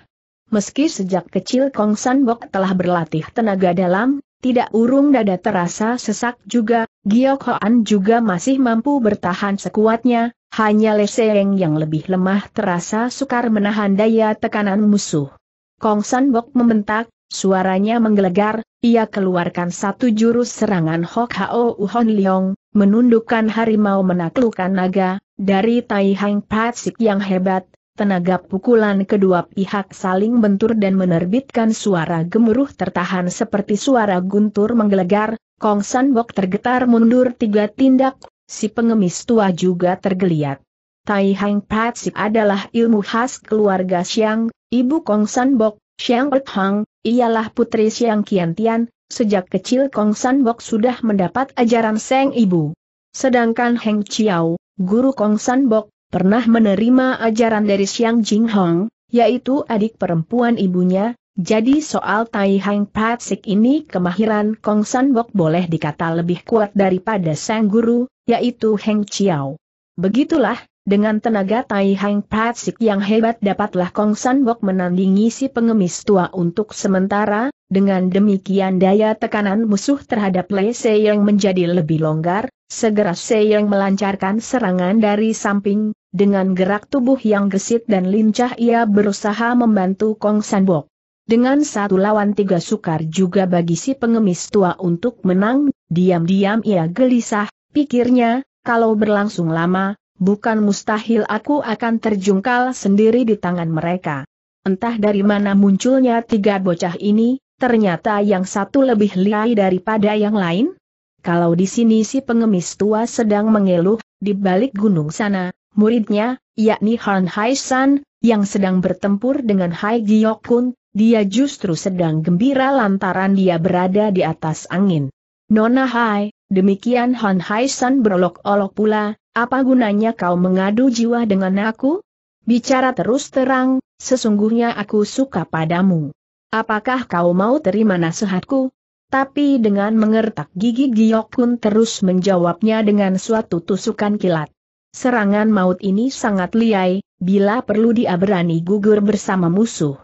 Meski sejak kecil Kong Bok telah berlatih tenaga dalam, tidak urung dada terasa sesak juga, Giok Hoan juga masih mampu bertahan sekuatnya, hanya Le Seng yang lebih lemah terasa sukar menahan daya tekanan musuh. Kong Bok membentak, suaranya menggelegar, ia keluarkan satu jurus serangan Hok Hao Hon Leong, menundukkan harimau menaklukkan naga, dari Tai Hang Patsik yang hebat, tenaga pukulan kedua pihak saling bentur dan menerbitkan suara gemuruh tertahan seperti suara guntur menggelegar, Kong San Bok tergetar mundur tiga tindak, si pengemis tua juga tergeliat. Tai Hang Patsik adalah ilmu khas keluarga Xiang, ibu Kong San Bok, Xiang Hang, ialah putri Xiang Qiantian, Sejak kecil Kong San Bok sudah mendapat ajaran Seng Ibu. Sedangkan Heng Chiao, guru Kong San Bok, pernah menerima ajaran dari Xiang Jing Hong, yaitu adik perempuan ibunya, jadi soal Tai Hang Patsik ini kemahiran Kong San Bok boleh dikata lebih kuat daripada sang guru, yaitu Heng Chiao. Begitulah, dengan tenaga Tai Hang Patsik yang hebat dapatlah Kong San Bok menandingi si pengemis tua untuk sementara, dengan demikian daya tekanan musuh terhadap Lei Se yang menjadi lebih longgar, segera Se yang melancarkan serangan dari samping, dengan gerak tubuh yang gesit dan lincah ia berusaha membantu Kong San Bok. Dengan satu lawan tiga sukar juga bagi si pengemis tua untuk menang, diam-diam ia gelisah, pikirnya, kalau berlangsung lama, bukan mustahil aku akan terjungkal sendiri di tangan mereka. Entah dari mana munculnya tiga bocah ini, ternyata yang satu lebih liai daripada yang lain? Kalau di sini si pengemis tua sedang mengeluh, di balik gunung sana, muridnya, yakni Han Hai San, yang sedang bertempur dengan Hai Giok Kun, dia justru sedang gembira lantaran dia berada di atas angin. Nona Hai, demikian Han Hai San berolok-olok pula, apa gunanya kau mengadu jiwa dengan aku? Bicara terus terang, sesungguhnya aku suka padamu. Apakah kau mau terima nasihatku? Tapi dengan mengertak gigi pun terus menjawabnya dengan suatu tusukan kilat. Serangan maut ini sangat liai, bila perlu dia berani gugur bersama musuh.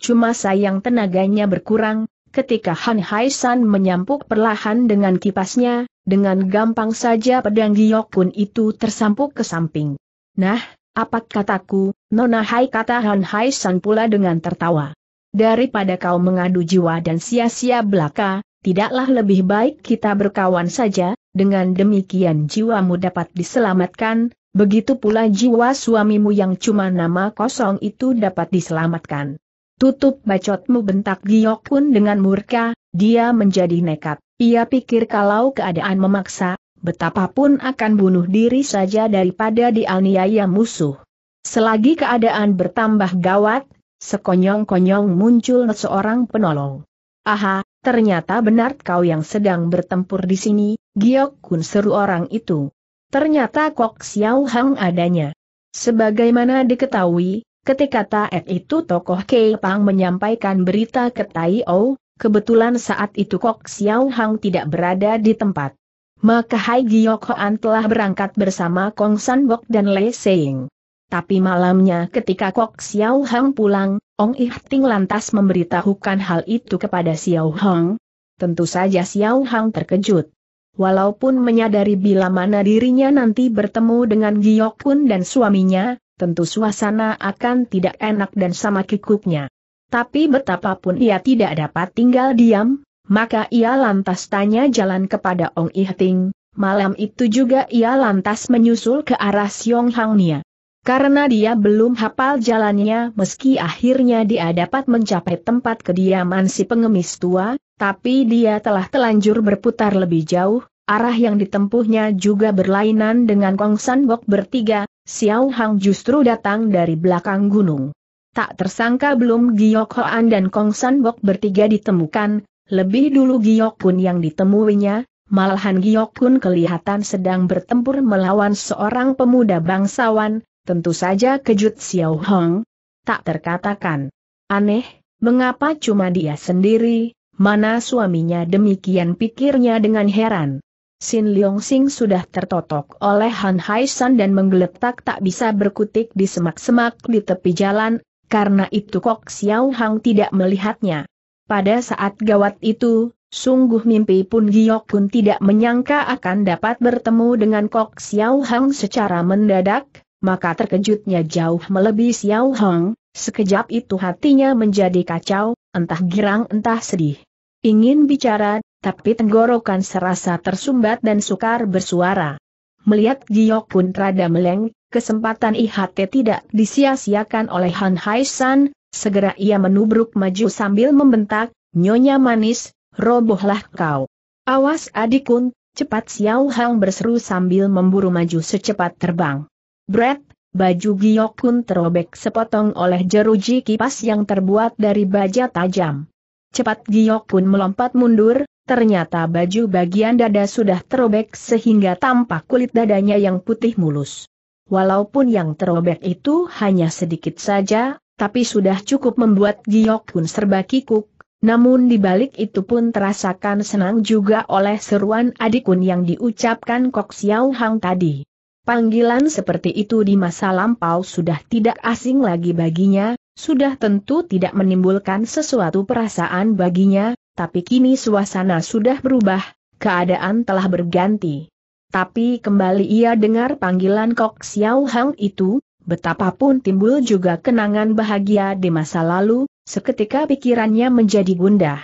Cuma sayang tenaganya berkurang, Ketika Han Hai San menyampuk perlahan dengan kipasnya, dengan gampang saja pedang giok pun itu tersampuk ke samping. Nah, apa kataku, Nona Hai kata Han Hai pula dengan tertawa. Daripada kau mengadu jiwa dan sia-sia belaka, tidaklah lebih baik kita berkawan saja, dengan demikian jiwamu dapat diselamatkan, begitu pula jiwa suamimu yang cuma nama kosong itu dapat diselamatkan. Tutup bacotmu bentak Giok pun dengan murka, dia menjadi nekat. Ia pikir kalau keadaan memaksa, betapapun akan bunuh diri saja daripada dianiaya musuh. Selagi keadaan bertambah gawat, sekonyong-konyong muncul seorang penolong. Aha, ternyata benar kau yang sedang bertempur di sini, Giok Kun seru orang itu. Ternyata Kok Xiao Hang adanya. Sebagaimana diketahui, Ketika Taek itu tokoh Pang menyampaikan berita ke Tai O, kebetulan saat itu Kok Xiao Hang tidak berada di tempat. Maka Hai Giok Hoan telah berangkat bersama Kong San Bok dan Lei Seing. Tapi malamnya ketika Kok Xiao Hang pulang, Ong Ih Ting lantas memberitahukan hal itu kepada Xiao Hang. Tentu saja Xiao Hang terkejut. Walaupun menyadari bila mana dirinya nanti bertemu dengan Giok Kun dan suaminya, tentu suasana akan tidak enak dan sama kikuknya. Tapi betapapun ia tidak dapat tinggal diam, maka ia lantas tanya jalan kepada Ong Ihting, malam itu juga ia lantas menyusul ke arah Siong Hang Nia. Karena dia belum hafal jalannya meski akhirnya dia dapat mencapai tempat kediaman si pengemis tua, tapi dia telah telanjur berputar lebih jauh, arah yang ditempuhnya juga berlainan dengan Kong San Bok bertiga, Xiao Hang justru datang dari belakang gunung. Tak tersangka belum Giok Hoan dan Kong San Bok bertiga ditemukan, lebih dulu Giok Kun yang ditemuinya, malahan Giok Kun kelihatan sedang bertempur melawan seorang pemuda bangsawan, tentu saja kejut Xiao Hang. Tak terkatakan. Aneh, mengapa cuma dia sendiri, mana suaminya demikian pikirnya dengan heran. Sin Leong Sing sudah tertotok oleh Han Hai San dan menggeletak tak bisa berkutik di semak-semak di tepi jalan, karena itu Kok Xiao Hang tidak melihatnya. Pada saat gawat itu, sungguh mimpi pun Giok pun tidak menyangka akan dapat bertemu dengan Kok Xiao Hang secara mendadak, maka terkejutnya jauh melebihi Xiao Hang, sekejap itu hatinya menjadi kacau, entah girang entah sedih. Ingin bicara tapi tenggorokan serasa tersumbat dan sukar bersuara. Melihat Giok pun rada meleng, kesempatan IHT tidak disia-siakan oleh Han Haishan. segera ia menubruk maju sambil membentak, Nyonya manis, robohlah kau. Awas adikun, cepat Xiao Hang berseru sambil memburu maju secepat terbang. Brett, Baju Giok pun terobek sepotong oleh jeruji kipas yang terbuat dari baja tajam. Cepat Giok pun melompat mundur, ternyata baju bagian dada sudah terobek sehingga tampak kulit dadanya yang putih mulus. Walaupun yang terobek itu hanya sedikit saja, tapi sudah cukup membuat Giok pun serba kikuk, namun di balik itu pun terasakan senang juga oleh seruan adikun yang diucapkan Kok Xiao Hang tadi. Panggilan seperti itu di masa lampau sudah tidak asing lagi baginya, sudah tentu tidak menimbulkan sesuatu perasaan baginya, tapi kini suasana sudah berubah, keadaan telah berganti. Tapi kembali ia dengar panggilan Kok Xiao Hang itu, betapapun timbul juga kenangan bahagia di masa lalu, seketika pikirannya menjadi gundah.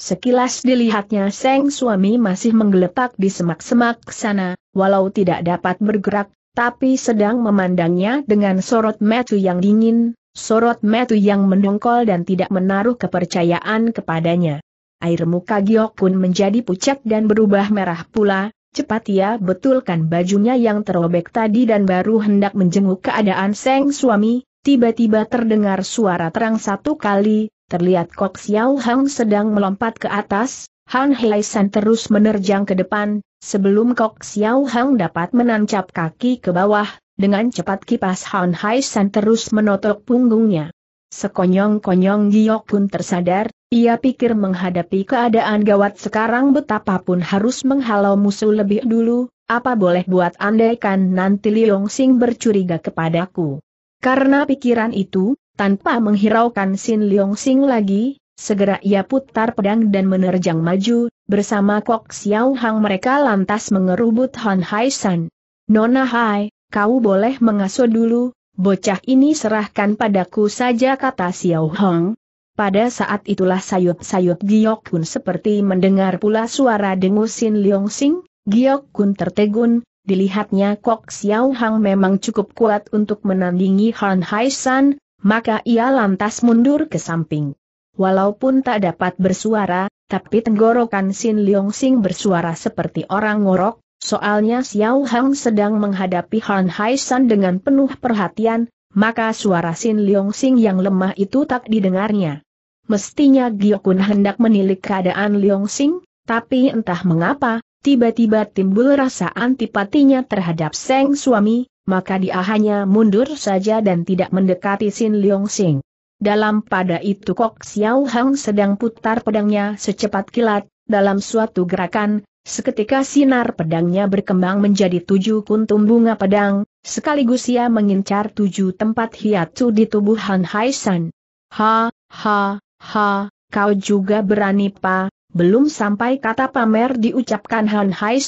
Sekilas dilihatnya Seng suami masih menggeletak di semak-semak sana, walau tidak dapat bergerak, tapi sedang memandangnya dengan sorot metu yang dingin, Sorot metu yang mendongkol dan tidak menaruh kepercayaan kepadanya. Air muka Giok pun menjadi pucat dan berubah merah pula, cepat ia betulkan bajunya yang terobek tadi dan baru hendak menjenguk keadaan Seng suami, tiba-tiba terdengar suara terang satu kali, terlihat Kok Xiao Hang sedang melompat ke atas, Han Hei San terus menerjang ke depan, sebelum Kok Xiao Hang dapat menancap kaki ke bawah, dengan cepat kipas Han Hai San terus menotok punggungnya. Sekonyong-konyong Giok pun tersadar, ia pikir menghadapi keadaan gawat sekarang betapapun harus menghalau musuh lebih dulu, apa boleh buat andaikan nanti Liong Sing bercuriga kepadaku. Karena pikiran itu, tanpa menghiraukan Sin Liong Sing lagi, Segera ia putar pedang dan menerjang maju, bersama Kok Xiao Hang mereka lantas mengerubut Han Hai San. Nona Hai, kau boleh mengasuh dulu, bocah ini serahkan padaku saja kata Xiao Hong. Pada saat itulah sayup-sayup Giok Kun seperti mendengar pula suara dengusin Liong Sing, Giok Kun tertegun, dilihatnya Kok Xiao Hong memang cukup kuat untuk menandingi Han Hai San, maka ia lantas mundur ke samping. Walaupun tak dapat bersuara, tapi tenggorokan Sin Leong Sing bersuara seperti orang ngorok, Soalnya Xiao Hang sedang menghadapi Han Hai San dengan penuh perhatian, maka suara Sin Leong Sing yang lemah itu tak didengarnya. Mestinya Kun hendak menilik keadaan Leong Sing, tapi entah mengapa, tiba-tiba timbul rasa antipatinya terhadap Seng suami, maka dia hanya mundur saja dan tidak mendekati Sin Leong Sing. Dalam pada itu Kok Xiao Hang sedang putar pedangnya secepat kilat, dalam suatu gerakan, Seketika sinar pedangnya berkembang menjadi tujuh kuntum bunga pedang, sekaligus ia mengincar tujuh tempat hiatu di tubuh Han Hai San. Ha, ha, ha, kau juga berani pa, belum sampai kata pamer diucapkan Han Hai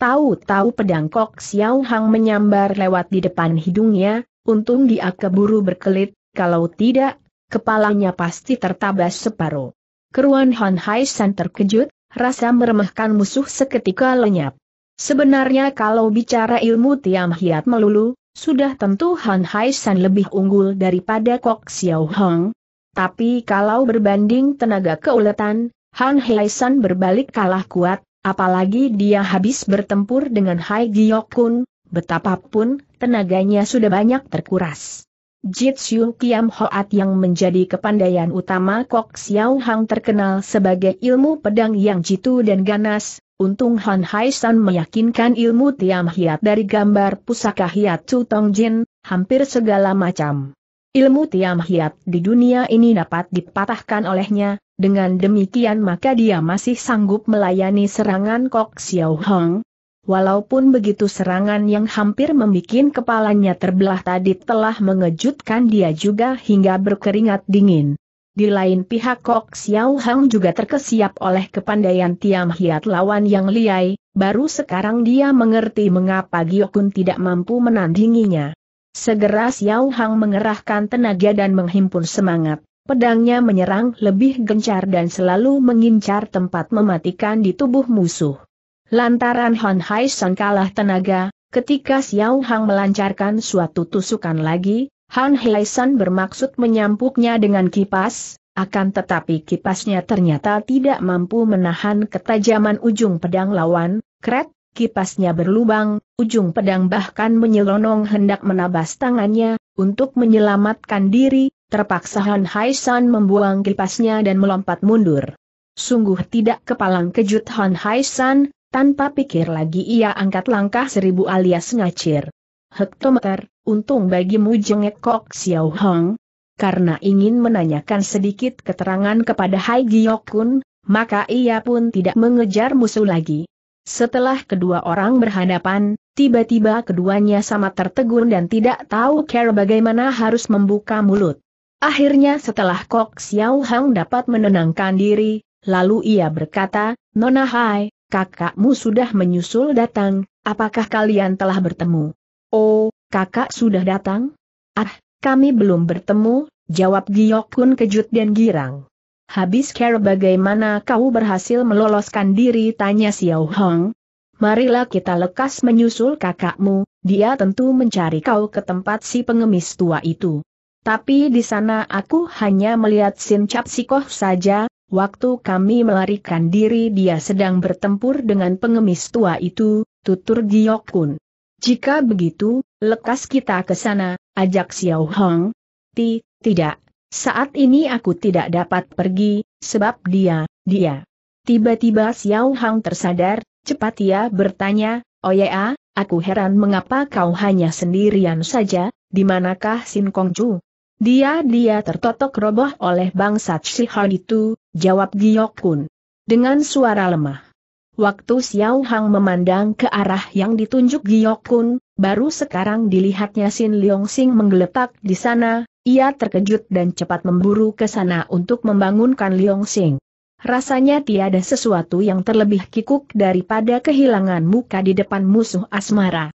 tahu-tahu pedang Kok Xiao Hang menyambar lewat di depan hidungnya, untung dia keburu berkelit, kalau tidak, kepalanya pasti tertabas separuh. Keruan Han Hai San terkejut, rasa meremehkan musuh seketika lenyap. Sebenarnya kalau bicara ilmu Tiam Hiat melulu, sudah tentu Han Hai San lebih unggul daripada Kok Xiao Hong. Tapi kalau berbanding tenaga keuletan, Han Hai San berbalik kalah kuat, apalagi dia habis bertempur dengan Hai Giok Kun, betapapun tenaganya sudah banyak terkuras. Jitsu Kiam Hoat yang menjadi kepandaian utama Kok Xiao Hang terkenal sebagai ilmu pedang yang jitu dan ganas, untung Han Hai San meyakinkan ilmu Tiam Hiat dari gambar pusaka Hiat Chu Tong Jin, hampir segala macam. Ilmu Tiam Hiat di dunia ini dapat dipatahkan olehnya, dengan demikian maka dia masih sanggup melayani serangan Kok Xiao Hang, Walaupun begitu serangan yang hampir membuat kepalanya terbelah tadi telah mengejutkan dia juga hingga berkeringat dingin. Di lain pihak Kok Xiao Hang juga terkesiap oleh kepandaian Tiam Hiat lawan yang liai, baru sekarang dia mengerti mengapa Giokun tidak mampu menandinginya. Segera Xiao Hang mengerahkan tenaga dan menghimpun semangat. Pedangnya menyerang lebih gencar dan selalu mengincar tempat mematikan di tubuh musuh. Lantaran Han Hai Son kalah tenaga, ketika Xiao Hang melancarkan suatu tusukan lagi, Han Hai San bermaksud menyampuknya dengan kipas, akan tetapi kipasnya ternyata tidak mampu menahan ketajaman ujung pedang lawan, kret, kipasnya berlubang, ujung pedang bahkan menyelonong hendak menabas tangannya, untuk menyelamatkan diri, terpaksa Han Hai San membuang kipasnya dan melompat mundur. Sungguh tidak kepalang kejut Han Hai San. Tanpa pikir lagi ia angkat langkah seribu alias ngacir. Hektometer, untung bagimu jengek kok Xiao Hong. Karena ingin menanyakan sedikit keterangan kepada Hai Giyokun, maka ia pun tidak mengejar musuh lagi. Setelah kedua orang berhadapan, tiba-tiba keduanya sama tertegun dan tidak tahu cara bagaimana harus membuka mulut. Akhirnya setelah Kok Xiao Hang dapat menenangkan diri, lalu ia berkata, Nona Hai, kakakmu sudah menyusul datang, apakah kalian telah bertemu? Oh, kakak sudah datang? Ah, kami belum bertemu, jawab Giyok Kun kejut dan girang. Habis care bagaimana kau berhasil meloloskan diri tanya Xiao Hong. Marilah kita lekas menyusul kakakmu, dia tentu mencari kau ke tempat si pengemis tua itu. Tapi di sana aku hanya melihat Sin Cap saja, Waktu kami melarikan diri dia sedang bertempur dengan pengemis tua itu, tutur Giokun. Jika begitu, lekas kita ke sana, ajak Xiao Hong. Ti, tidak, saat ini aku tidak dapat pergi, sebab dia, dia. Tiba-tiba Xiao Hong tersadar, cepat ia bertanya, Oh ya, aku heran mengapa kau hanya sendirian saja, di manakah Sin Kong Chu? Dia-dia tertotok roboh oleh bangsa Shihao itu, jawab Kun Dengan suara lemah. Waktu Xiao Hang memandang ke arah yang ditunjuk Kun, baru sekarang dilihatnya Sin Leong Sing menggeletak di sana, ia terkejut dan cepat memburu ke sana untuk membangunkan Leong Sing. Rasanya tiada sesuatu yang terlebih kikuk daripada kehilangan muka di depan musuh asmara.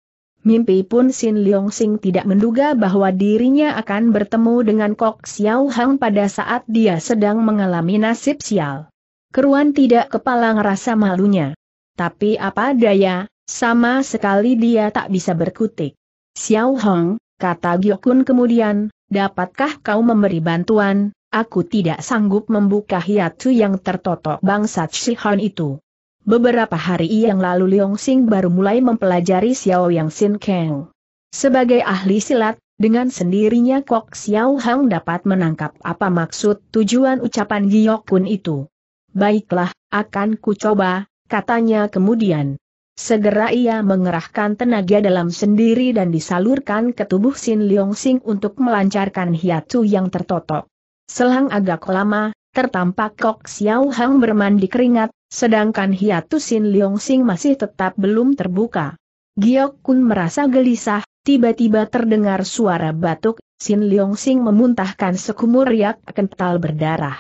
Mimpi pun Sin Leong Sing tidak menduga bahwa dirinya akan bertemu dengan Kok Xiao Hang pada saat dia sedang mengalami nasib sial. Keruan tidak kepala ngerasa malunya. Tapi apa daya, sama sekali dia tak bisa berkutik. Xiao Hong, kata Gyokun kemudian, dapatkah kau memberi bantuan, aku tidak sanggup membuka hiatu yang tertotok bangsa Shihon itu. Beberapa hari yang lalu Liong Sing baru mulai mempelajari Xiao Yang Sin Kang. Sebagai ahli silat, dengan sendirinya Kok Xiao Hang dapat menangkap apa maksud tujuan ucapan Giyok Kun itu. Baiklah, akan ku coba, katanya kemudian. Segera ia mengerahkan tenaga dalam sendiri dan disalurkan ke tubuh Sin Leong Sing untuk melancarkan hiatu yang tertotok. Selang agak lama, tertampak Kok Xiao Hang bermandi keringat, Sedangkan hiatusin Sin Leong Sing masih tetap belum terbuka. Giok Kun merasa gelisah, tiba-tiba terdengar suara batuk, Sin Leong Sing memuntahkan sekumur riak kental berdarah.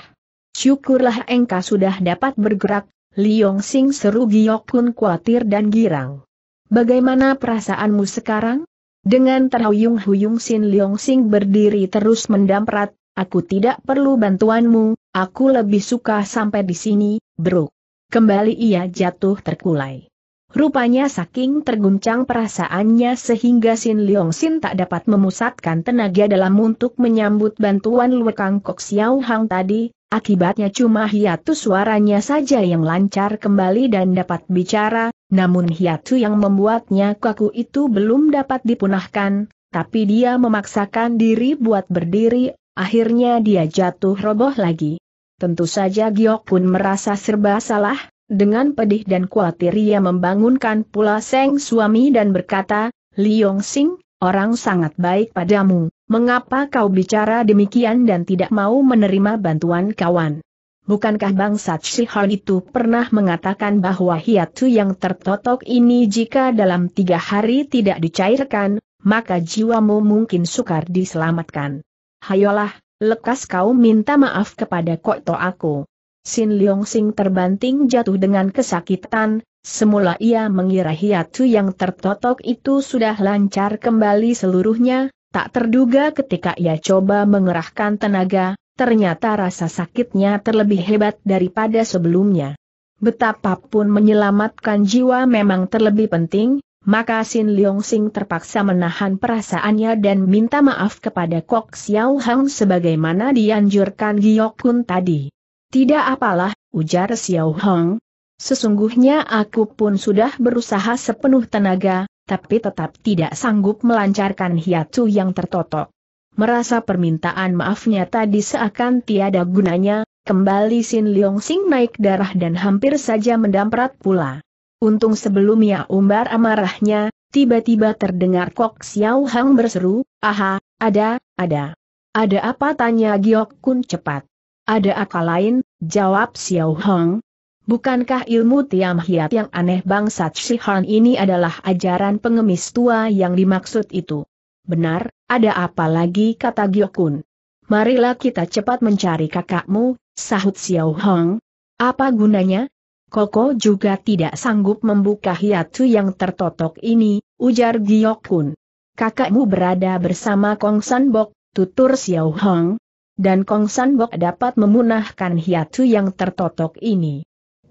Syukurlah engkau sudah dapat bergerak, Leong Sing seru Giok Kun khawatir dan girang. Bagaimana perasaanmu sekarang? Dengan terhuyung-huyung Sin Leong Sing berdiri terus mendamprat, aku tidak perlu bantuanmu, aku lebih suka sampai di sini, bro. Kembali ia jatuh terkulai. Rupanya saking terguncang perasaannya sehingga Sin Leong Sin tak dapat memusatkan tenaga dalam untuk menyambut bantuan Lue Kang Kok Xiao Hang tadi, akibatnya cuma hiatu suaranya saja yang lancar kembali dan dapat bicara, namun hiatu yang membuatnya kaku itu belum dapat dipunahkan, tapi dia memaksakan diri buat berdiri, akhirnya dia jatuh roboh lagi. Tentu saja Giok pun merasa serba salah, dengan pedih dan khawatir ia membangunkan pula Seng suami dan berkata, Liong Sing, orang sangat baik padamu, mengapa kau bicara demikian dan tidak mau menerima bantuan kawan? Bukankah bangsa Shihar itu pernah mengatakan bahwa hiatu yang tertotok ini jika dalam tiga hari tidak dicairkan, maka jiwamu mungkin sukar diselamatkan. Hayolah, Lekas kau minta maaf kepada Koto aku. Sin Leong Sing terbanting jatuh dengan kesakitan, semula ia mengira hiatu yang tertotok itu sudah lancar kembali seluruhnya, tak terduga ketika ia coba mengerahkan tenaga, ternyata rasa sakitnya terlebih hebat daripada sebelumnya. Betapapun menyelamatkan jiwa memang terlebih penting, maka Sin Leong Sing terpaksa menahan perasaannya dan minta maaf kepada Kok Xiao Hang sebagaimana dianjurkan Giok Kun tadi. Tidak apalah, ujar Xiao Hang. Sesungguhnya aku pun sudah berusaha sepenuh tenaga, tapi tetap tidak sanggup melancarkan hiatu yang tertotok. Merasa permintaan maafnya tadi seakan tiada gunanya, kembali Sin Leong Sing naik darah dan hampir saja mendamprat pula. Untung sebelum ia umbar amarahnya, tiba-tiba terdengar Kok Xiao Hang berseru, aha, ada, ada. Ada apa tanya Giok Kun cepat. Ada akal lain, jawab Xiao Hang. Bukankah ilmu Tiam Hiat yang aneh bangsa Shihan ini adalah ajaran pengemis tua yang dimaksud itu? Benar, ada apa lagi kata Giok Kun. Marilah kita cepat mencari kakakmu, sahut Xiao Hang. Apa gunanya? Koko juga tidak sanggup membuka hiatu yang tertotok ini, ujar Giok Kun. Kakakmu berada bersama Kong San Bok, tutur Xiao Hong. Dan Kong San Bok dapat memunahkan hiatu yang tertotok ini.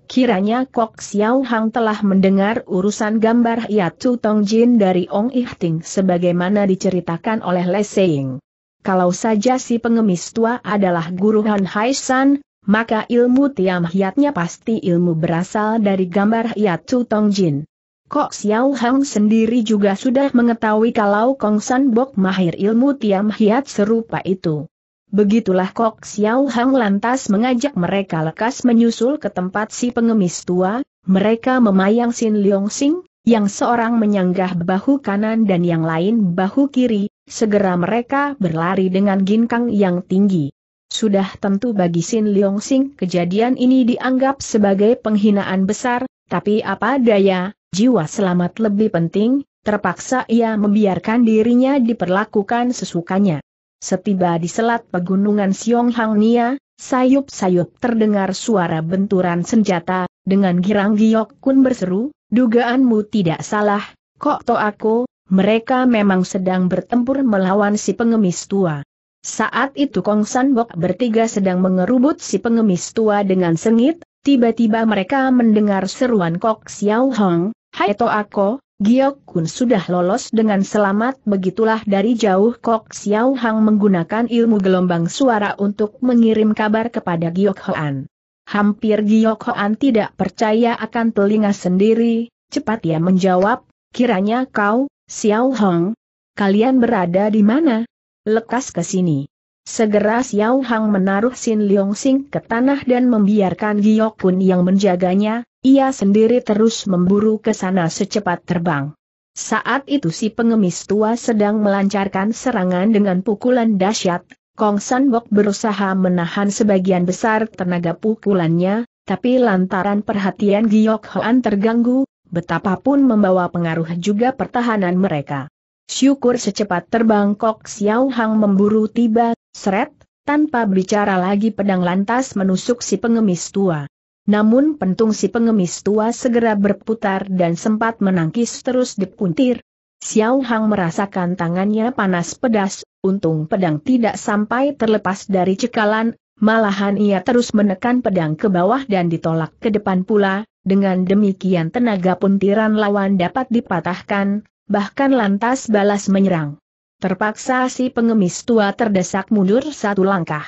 Kiranya Kok Xiao Hang telah mendengar urusan gambar hiatu Tong Jin dari Ong Ihting sebagaimana diceritakan oleh Le Seing. Kalau saja si pengemis tua adalah guru Han Hai San, maka ilmu tiam hiatnya pasti ilmu berasal dari gambar hiat ya Chu Tong Jin. Kok Xiao Hang sendiri juga sudah mengetahui kalau Kong San Bok mahir ilmu tiam hiat serupa itu. Begitulah Kok Xiao Hang lantas mengajak mereka lekas menyusul ke tempat si pengemis tua, mereka memayang Sin Leong Sing, yang seorang menyanggah bahu kanan dan yang lain bahu kiri, segera mereka berlari dengan ginkang yang tinggi. Sudah tentu bagi Sin Leong Sing kejadian ini dianggap sebagai penghinaan besar, tapi apa daya, jiwa selamat lebih penting, terpaksa ia membiarkan dirinya diperlakukan sesukanya. Setiba di selat pegunungan Siong Hang Nia, sayup-sayup terdengar suara benturan senjata, dengan girang giok kun berseru, dugaanmu tidak salah, kok to aku, mereka memang sedang bertempur melawan si pengemis tua. Saat itu Kong San Bok bertiga sedang mengerubut si pengemis tua dengan sengit, tiba-tiba mereka mendengar seruan Kok Xiao Hong, Hai To Ako, Giok Kun sudah lolos dengan selamat begitulah dari jauh Kok Xiao Hong menggunakan ilmu gelombang suara untuk mengirim kabar kepada Giok Hoan. Hampir Giok Hoan tidak percaya akan telinga sendiri, cepat ia menjawab, kiranya kau, Xiao Hong, kalian berada di mana? lekas ke sini. Segera Xiao Hang menaruh Sin Liong Sing ke tanah dan membiarkan Giok Kun yang menjaganya, ia sendiri terus memburu ke sana secepat terbang. Saat itu si pengemis tua sedang melancarkan serangan dengan pukulan dahsyat, Kong San Bok berusaha menahan sebagian besar tenaga pukulannya, tapi lantaran perhatian Giok Hoan terganggu, betapapun membawa pengaruh juga pertahanan mereka. Syukur secepat terbang Kok Xiao Hang memburu tiba, seret, tanpa bicara lagi pedang lantas menusuk si pengemis tua. Namun pentung si pengemis tua segera berputar dan sempat menangkis terus dipuntir. Xiao Hang merasakan tangannya panas pedas, untung pedang tidak sampai terlepas dari cekalan, malahan ia terus menekan pedang ke bawah dan ditolak ke depan pula, dengan demikian tenaga puntiran lawan dapat dipatahkan, bahkan lantas balas menyerang. Terpaksa si pengemis tua terdesak mundur satu langkah.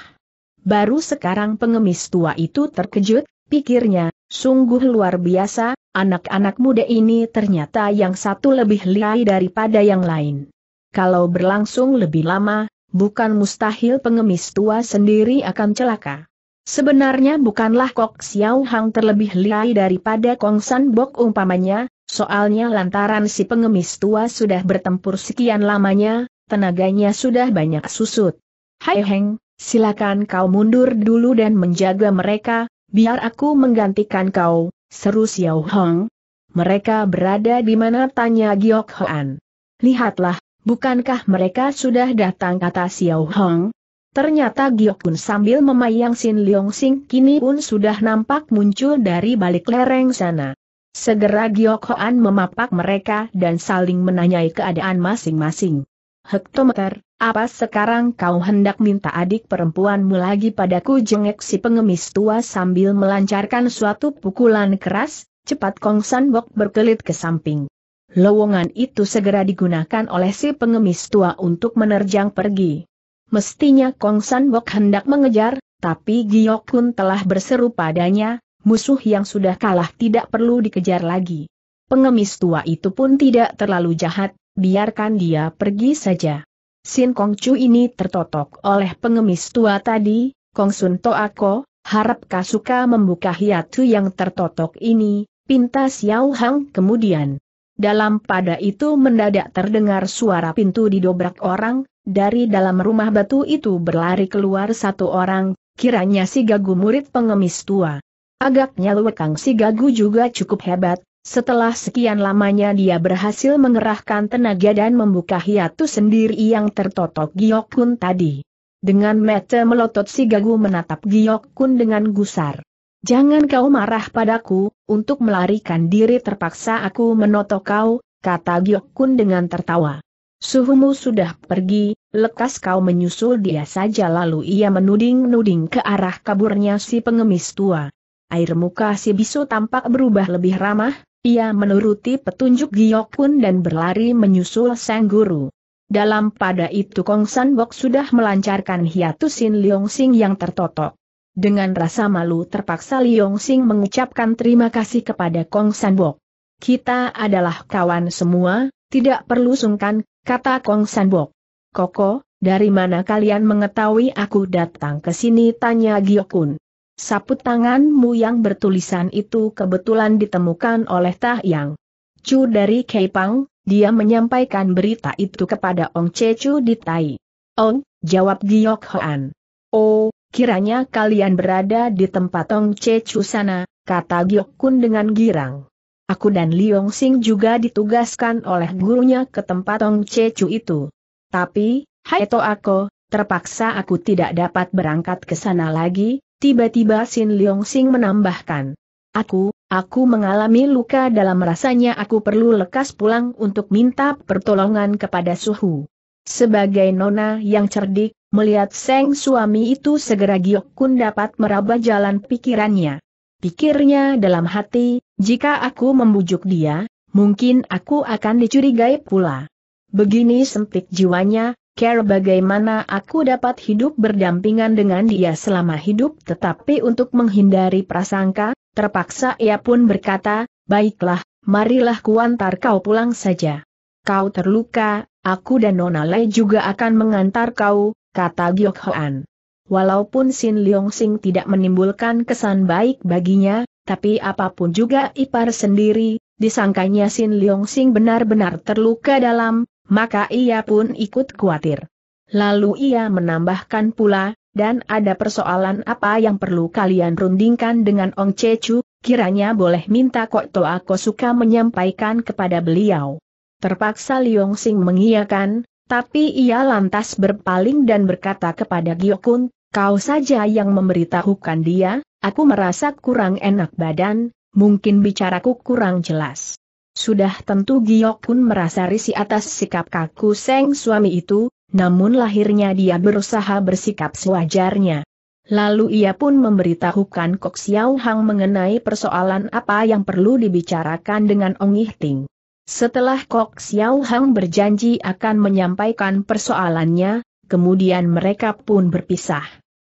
Baru sekarang pengemis tua itu terkejut, pikirnya, sungguh luar biasa, anak-anak muda ini ternyata yang satu lebih lihai daripada yang lain. Kalau berlangsung lebih lama, bukan mustahil pengemis tua sendiri akan celaka. Sebenarnya bukanlah Kok Xiao Hang terlebih lihai daripada Kong San Bok umpamanya, Soalnya lantaran si pengemis tua sudah bertempur sekian lamanya, tenaganya sudah banyak susut. Hai Heng, silakan kau mundur dulu dan menjaga mereka, biar aku menggantikan kau, seru Xiao Hong. Mereka berada di mana tanya Giok Hoan. Lihatlah, bukankah mereka sudah datang kata Xiao Hong? Ternyata Giok pun sambil memayang Sin Leong Sing kini pun sudah nampak muncul dari balik lereng sana. Segera Giokoan memapak mereka dan saling menanyai keadaan masing-masing. Hektometer, apa sekarang kau hendak minta adik perempuanmu lagi padaku jengek si pengemis tua sambil melancarkan suatu pukulan keras, cepat Kong Bok berkelit ke samping. Lowongan itu segera digunakan oleh si pengemis tua untuk menerjang pergi. Mestinya Kong Bok hendak mengejar, tapi Giok Kun telah berseru padanya, musuh yang sudah kalah tidak perlu dikejar lagi. Pengemis tua itu pun tidak terlalu jahat, biarkan dia pergi saja. Sin Kong Chu ini tertotok oleh pengemis tua tadi, Kong Sun To Ako, harap Kasuka membuka hiatu yang tertotok ini, pinta Xiao Hang kemudian. Dalam pada itu mendadak terdengar suara pintu didobrak orang, dari dalam rumah batu itu berlari keluar satu orang, kiranya si gagu murid pengemis tua. Agaknya Luekang si Gagu juga cukup hebat, setelah sekian lamanya dia berhasil mengerahkan tenaga dan membuka hiatus sendiri yang tertotok Giok Kun tadi. Dengan mata melotot si Gagu menatap Giok Kun dengan gusar. Jangan kau marah padaku, untuk melarikan diri terpaksa aku menotok kau, kata Giok Kun dengan tertawa. Suhumu sudah pergi, lekas kau menyusul dia saja lalu ia menuding-nuding ke arah kaburnya si pengemis tua air muka si bisu tampak berubah lebih ramah, ia menuruti petunjuk Giokun dan berlari menyusul sang guru. Dalam pada itu Kong San Bok sudah melancarkan hiatusin Liong Leong Sing yang tertotok. Dengan rasa malu terpaksa Leong Sing mengucapkan terima kasih kepada Kong San Bok. Kita adalah kawan semua, tidak perlu sungkan, kata Kong San Bok. Koko, dari mana kalian mengetahui aku datang ke sini? Tanya Giokun. Sapu tanganmu yang bertulisan itu kebetulan ditemukan oleh Tah Yang Chu dari Keipang, dia menyampaikan berita itu kepada Ong Chu di Tai. Ong, jawab Giok Hoan. Oh, kiranya kalian berada di tempat Ong Chu sana, kata Giok Kun dengan girang. Aku dan Liong Sing juga ditugaskan oleh gurunya ke tempat Ong Chu itu. Tapi, hai to aku, terpaksa aku tidak dapat berangkat ke sana lagi, Tiba-tiba Sin Leong Sing menambahkan. Aku, aku mengalami luka dalam rasanya aku perlu lekas pulang untuk minta pertolongan kepada Suhu. Sebagai nona yang cerdik, melihat Seng suami itu segera Giok Kun dapat meraba jalan pikirannya. Pikirnya dalam hati, jika aku membujuk dia, mungkin aku akan dicurigai pula. Begini sempit jiwanya, care bagaimana aku dapat hidup berdampingan dengan dia selama hidup tetapi untuk menghindari prasangka, terpaksa ia pun berkata, baiklah, marilah kuantar kau pulang saja. Kau terluka, aku dan Nona Lei juga akan mengantar kau, kata Giok Hoan. Walaupun Sin Leong Sing tidak menimbulkan kesan baik baginya, tapi apapun juga ipar sendiri, disangkanya Sin Leong Sing benar-benar terluka dalam, maka ia pun ikut khawatir. Lalu ia menambahkan pula, dan ada persoalan apa yang perlu kalian rundingkan dengan Ong Cecu, kiranya boleh minta Kok Toa suka menyampaikan kepada beliau. Terpaksa Liong Sing mengiyakan, tapi ia lantas berpaling dan berkata kepada Giokun, kau saja yang memberitahukan dia, aku merasa kurang enak badan, mungkin bicaraku kurang jelas. Sudah tentu Giok pun merasa risih atas sikap kaku Seng suami itu, namun lahirnya dia berusaha bersikap sewajarnya. Lalu ia pun memberitahukan Kok Xiao Hang mengenai persoalan apa yang perlu dibicarakan dengan Ong Yih Ting. Setelah Kok Xiao Hang berjanji akan menyampaikan persoalannya, kemudian mereka pun berpisah.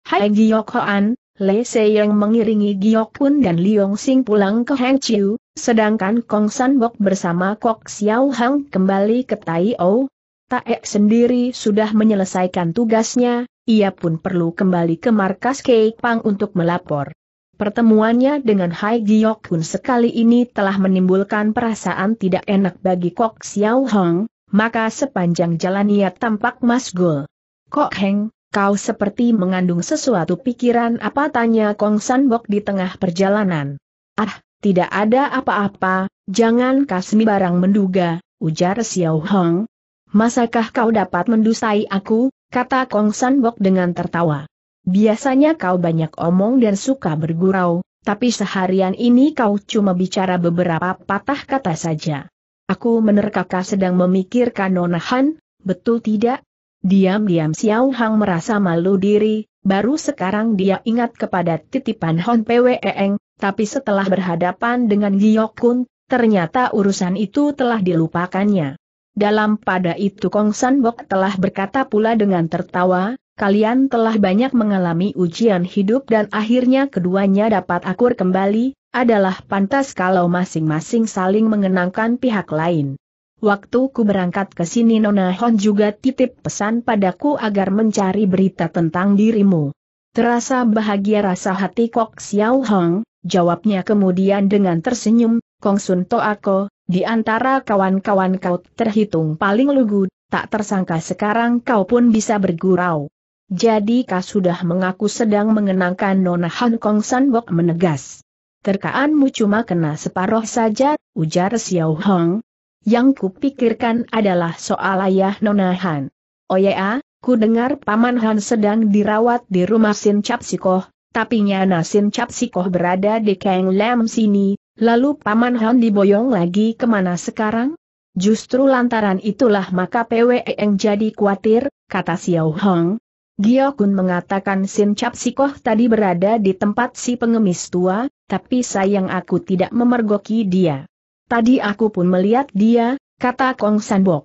Hai Giok Hoan, Le Se yang mengiringi Giok Pun dan Liong Sing pulang ke Hang Chiu, Sedangkan Kong San Bok bersama Kok Xiao Hang kembali ke Tai O. Taek sendiri sudah menyelesaikan tugasnya, ia pun perlu kembali ke markas Kei Pang untuk melapor. Pertemuannya dengan Hai Giok Hun sekali ini telah menimbulkan perasaan tidak enak bagi Kok Xiao Hang, maka sepanjang jalan ia tampak masgul. Kok Heng, kau seperti mengandung sesuatu pikiran apa tanya Kong San Bok di tengah perjalanan. Ah, tidak ada apa-apa, jangan kasmi barang menduga, ujar Xiao Hong. Masakah kau dapat mendusai aku, kata Kong San Bok dengan tertawa. Biasanya kau banyak omong dan suka bergurau, tapi seharian ini kau cuma bicara beberapa patah kata saja. Aku kau sedang memikirkan Han, betul tidak? Diam-diam Xiao Hong merasa malu diri, baru sekarang dia ingat kepada titipan Hon Pweeng, tapi setelah berhadapan dengan Kun, ternyata urusan itu telah dilupakannya. Dalam pada itu Kong Sanbok telah berkata pula dengan tertawa, kalian telah banyak mengalami ujian hidup dan akhirnya keduanya dapat akur kembali, adalah pantas kalau masing-masing saling mengenangkan pihak lain. Waktu ku berangkat ke sini Nona Hon juga titip pesan padaku agar mencari berita tentang dirimu. Terasa bahagia rasa hati Kok Xiao Hong, Jawabnya kemudian dengan tersenyum, Kong Sun Toako, di antara kawan-kawan kau terhitung paling lugu, tak tersangka sekarang kau pun bisa bergurau. Jadi kau sudah mengaku sedang mengenangkan Nona Han Kong San Wok menegas. Terkaanmu cuma kena separoh saja, ujar Xiao Hong. Yang kupikirkan adalah soal ayah Nona Han. Oh ya, ku dengar Paman Han sedang dirawat di rumah Sin Cap Sikoh, tapi Nyana Sin Cap Sikoh berada di Kang Lam sini, lalu Paman Han diboyong lagi kemana sekarang? Justru lantaran itulah maka yang e jadi khawatir, kata Xiao Hong. Giokun mengatakan Sin Cap Sikoh tadi berada di tempat si pengemis tua, tapi sayang aku tidak memergoki dia. Tadi aku pun melihat dia, kata Kong Sanbok.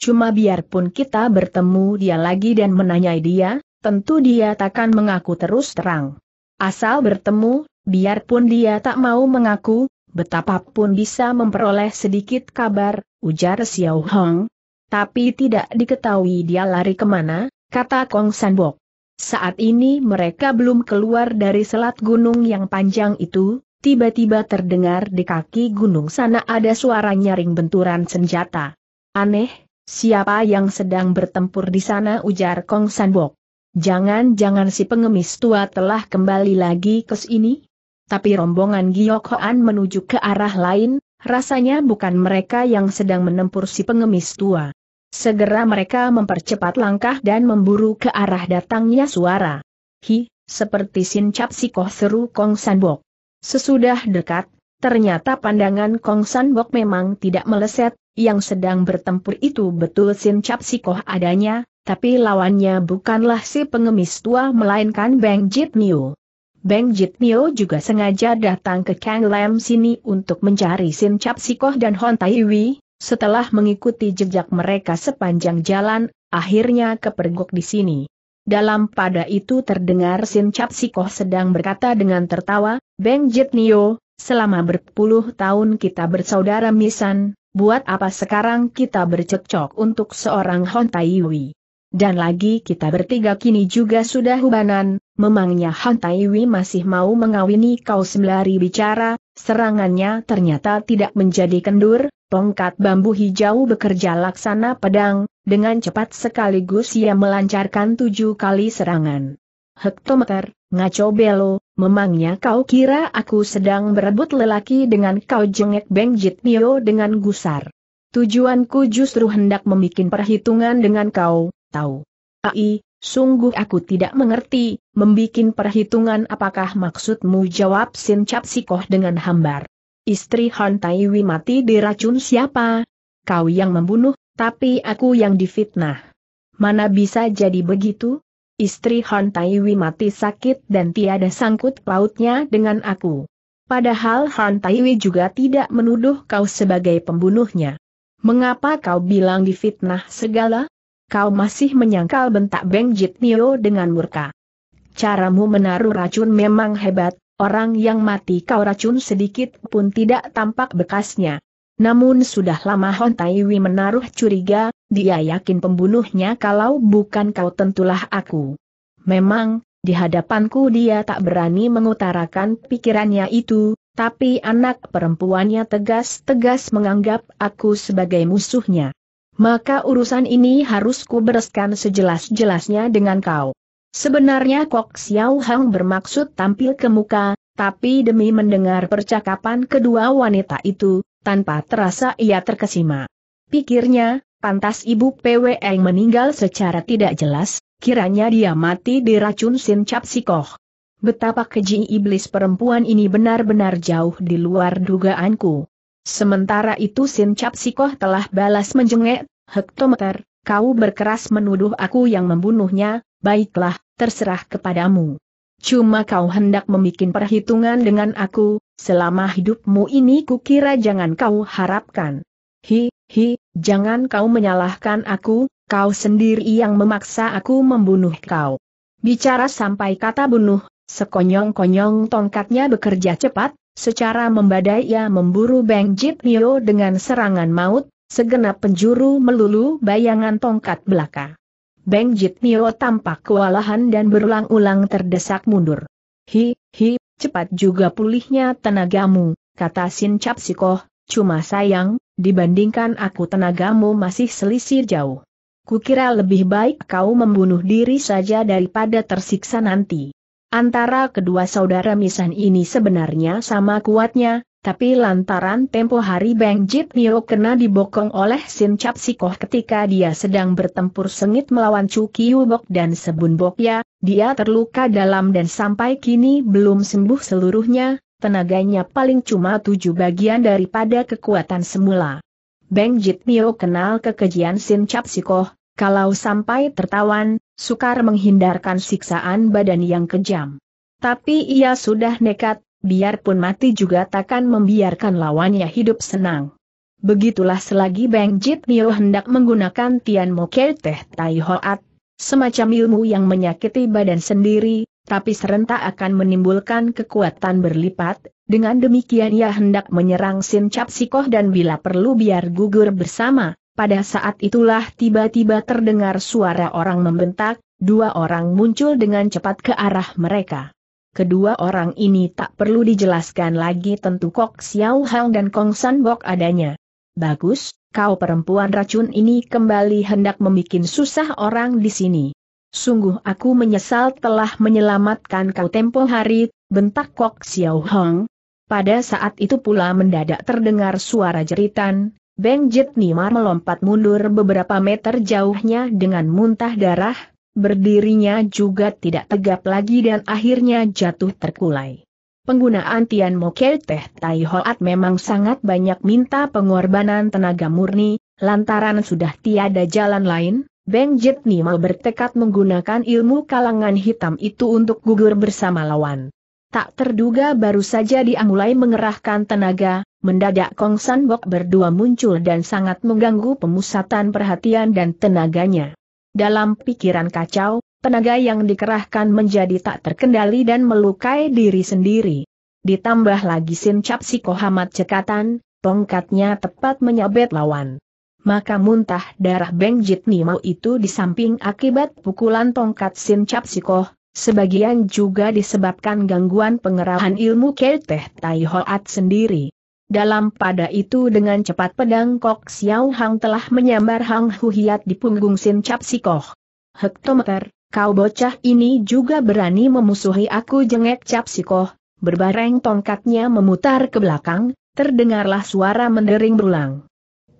Cuma biarpun kita bertemu dia lagi dan menanyai dia, tentu dia takkan mengaku terus terang. Asal bertemu, biarpun dia tak mau mengaku, betapapun bisa memperoleh sedikit kabar, ujar Xiao Hong. Tapi tidak diketahui dia lari kemana, kata Kong Sanbok. Saat ini mereka belum keluar dari selat gunung yang panjang itu, tiba-tiba terdengar di kaki gunung sana ada suara nyaring benturan senjata. Aneh, siapa yang sedang bertempur di sana ujar Kong Sanbok. Jangan-jangan si pengemis tua telah kembali lagi ke sini? Tapi rombongan Giyok Hoan menuju ke arah lain, rasanya bukan mereka yang sedang menempur si pengemis tua. Segera mereka mempercepat langkah dan memburu ke arah datangnya suara. Hi, seperti sincap si koh seru Kong Sanbok. Sesudah dekat, ternyata pandangan Kong Sanbok memang tidak meleset, yang sedang bertempur itu betul sincap si koh adanya, tapi lawannya bukanlah si pengemis tua melainkan Beng Jit Nio. Beng Jit Nio juga sengaja datang ke Kang Lam sini untuk mencari Sin Chap Sikoh dan Hon Tai Wi, setelah mengikuti jejak mereka sepanjang jalan, akhirnya kepergok di sini. Dalam pada itu terdengar Sin Chap Sikoh sedang berkata dengan tertawa, Beng Jit Nio, selama berpuluh tahun kita bersaudara misan, buat apa sekarang kita bercekcok untuk seorang Hon Wi? Dan lagi kita bertiga kini juga sudah hubanan, memangnya Han Taiwi masih mau mengawini kau sembari bicara, serangannya ternyata tidak menjadi kendur, tongkat bambu hijau bekerja laksana pedang, dengan cepat sekaligus ia melancarkan tujuh kali serangan. Hektometer, ngaco belo, memangnya kau kira aku sedang berebut lelaki dengan kau jengek Bengjit Nio dengan gusar. Tujuanku justru hendak membuat perhitungan dengan kau, tahu. Ai, sungguh aku tidak mengerti, membikin perhitungan apakah maksudmu jawab Sin Cap Sikoh dengan hambar. Istri Han Taiwi mati diracun siapa? Kau yang membunuh, tapi aku yang difitnah. Mana bisa jadi begitu? Istri Han Taiwi mati sakit dan tiada sangkut pautnya dengan aku. Padahal Han Taiwi juga tidak menuduh kau sebagai pembunuhnya. Mengapa kau bilang difitnah segala? kau masih menyangkal bentak Beng Jit Nio dengan murka. Caramu menaruh racun memang hebat, orang yang mati kau racun sedikit pun tidak tampak bekasnya. Namun sudah lama Hon Taiwi menaruh curiga, dia yakin pembunuhnya kalau bukan kau tentulah aku. Memang, di hadapanku dia tak berani mengutarakan pikirannya itu, tapi anak perempuannya tegas-tegas menganggap aku sebagai musuhnya maka urusan ini harus ku bereskan sejelas-jelasnya dengan kau. Sebenarnya Kok Xiao Hang bermaksud tampil ke muka, tapi demi mendengar percakapan kedua wanita itu, tanpa terasa ia terkesima. Pikirnya, pantas ibu PWE meninggal secara tidak jelas, kiranya dia mati diracun Sin Cap Koh. Betapa keji iblis perempuan ini benar-benar jauh di luar dugaanku. Sementara itu Sin Cap Koh telah balas menjengek, hektometer, kau berkeras menuduh aku yang membunuhnya, baiklah, terserah kepadamu. Cuma kau hendak membuat perhitungan dengan aku, selama hidupmu ini kukira jangan kau harapkan. Hi, hi, jangan kau menyalahkan aku, kau sendiri yang memaksa aku membunuh kau. Bicara sampai kata bunuh, sekonyong-konyong tongkatnya bekerja cepat, secara membadai ia memburu Beng Jip Mio dengan serangan maut, segenap penjuru melulu bayangan tongkat belaka. Beng Nio tampak kewalahan dan berulang-ulang terdesak mundur. Hi, hi, cepat juga pulihnya tenagamu, kata Sin Cap Sikoh, cuma sayang, dibandingkan aku tenagamu masih selisih jauh. Kukira lebih baik kau membunuh diri saja daripada tersiksa nanti. Antara kedua saudara misan ini sebenarnya sama kuatnya, tapi lantaran tempo hari Bang Jit Nio kena dibokong oleh Sin Chap Sikoh ketika dia sedang bertempur sengit melawan Chu Bok dan Sebun Bokya, dia terluka dalam dan sampai kini belum sembuh seluruhnya, tenaganya paling cuma tujuh bagian daripada kekuatan semula. Bang Jit Nio kenal kekejian Sin Chap Sikoh, kalau sampai tertawan, sukar menghindarkan siksaan badan yang kejam. Tapi ia sudah nekat, biarpun mati juga takkan membiarkan lawannya hidup senang. Begitulah selagi Beng Jit Nio hendak menggunakan Tian Mo Teh Tai Hoat, semacam ilmu yang menyakiti badan sendiri, tapi serentak akan menimbulkan kekuatan berlipat, dengan demikian ia hendak menyerang Sin Cap Sikoh dan bila perlu biar gugur bersama, pada saat itulah tiba-tiba terdengar suara orang membentak, dua orang muncul dengan cepat ke arah mereka. Kedua orang ini tak perlu dijelaskan lagi tentu Kok Xiao Hang dan Kong San Bok adanya. Bagus, kau perempuan racun ini kembali hendak membuat susah orang di sini. Sungguh aku menyesal telah menyelamatkan kau tempo hari, bentak Kok Xiao Hang. Pada saat itu pula mendadak terdengar suara jeritan, Beng Jet Nimar melompat mundur beberapa meter jauhnya dengan muntah darah, berdirinya juga tidak tegap lagi dan akhirnya jatuh terkulai. Penggunaan Tian Mokel Teh Tai Hoat memang sangat banyak minta pengorbanan tenaga murni, lantaran sudah tiada jalan lain, Beng Jet Nima bertekad menggunakan ilmu kalangan hitam itu untuk gugur bersama lawan. Tak terduga baru saja dia mulai mengerahkan tenaga, mendadak Kong San Bok berdua muncul dan sangat mengganggu pemusatan perhatian dan tenaganya. Dalam pikiran kacau, tenaga yang dikerahkan menjadi tak terkendali dan melukai diri sendiri. Ditambah lagi sinapsi si kohamat cekatan, tongkatnya tepat menyabet lawan. Maka muntah darah Beng Jitnimo itu di samping akibat pukulan tongkat sinapsi koh, sebagian juga disebabkan gangguan pengerahan ilmu Kelteh Tai Hoat sendiri. Dalam pada itu dengan cepat pedang Kok Xiao Hang telah menyambar Hang Hu Hiat di punggung Sin Cap Sikoh. Hektometer, kau bocah ini juga berani memusuhi aku jengek Cap Sikoh, berbareng tongkatnya memutar ke belakang, terdengarlah suara mendering berulang.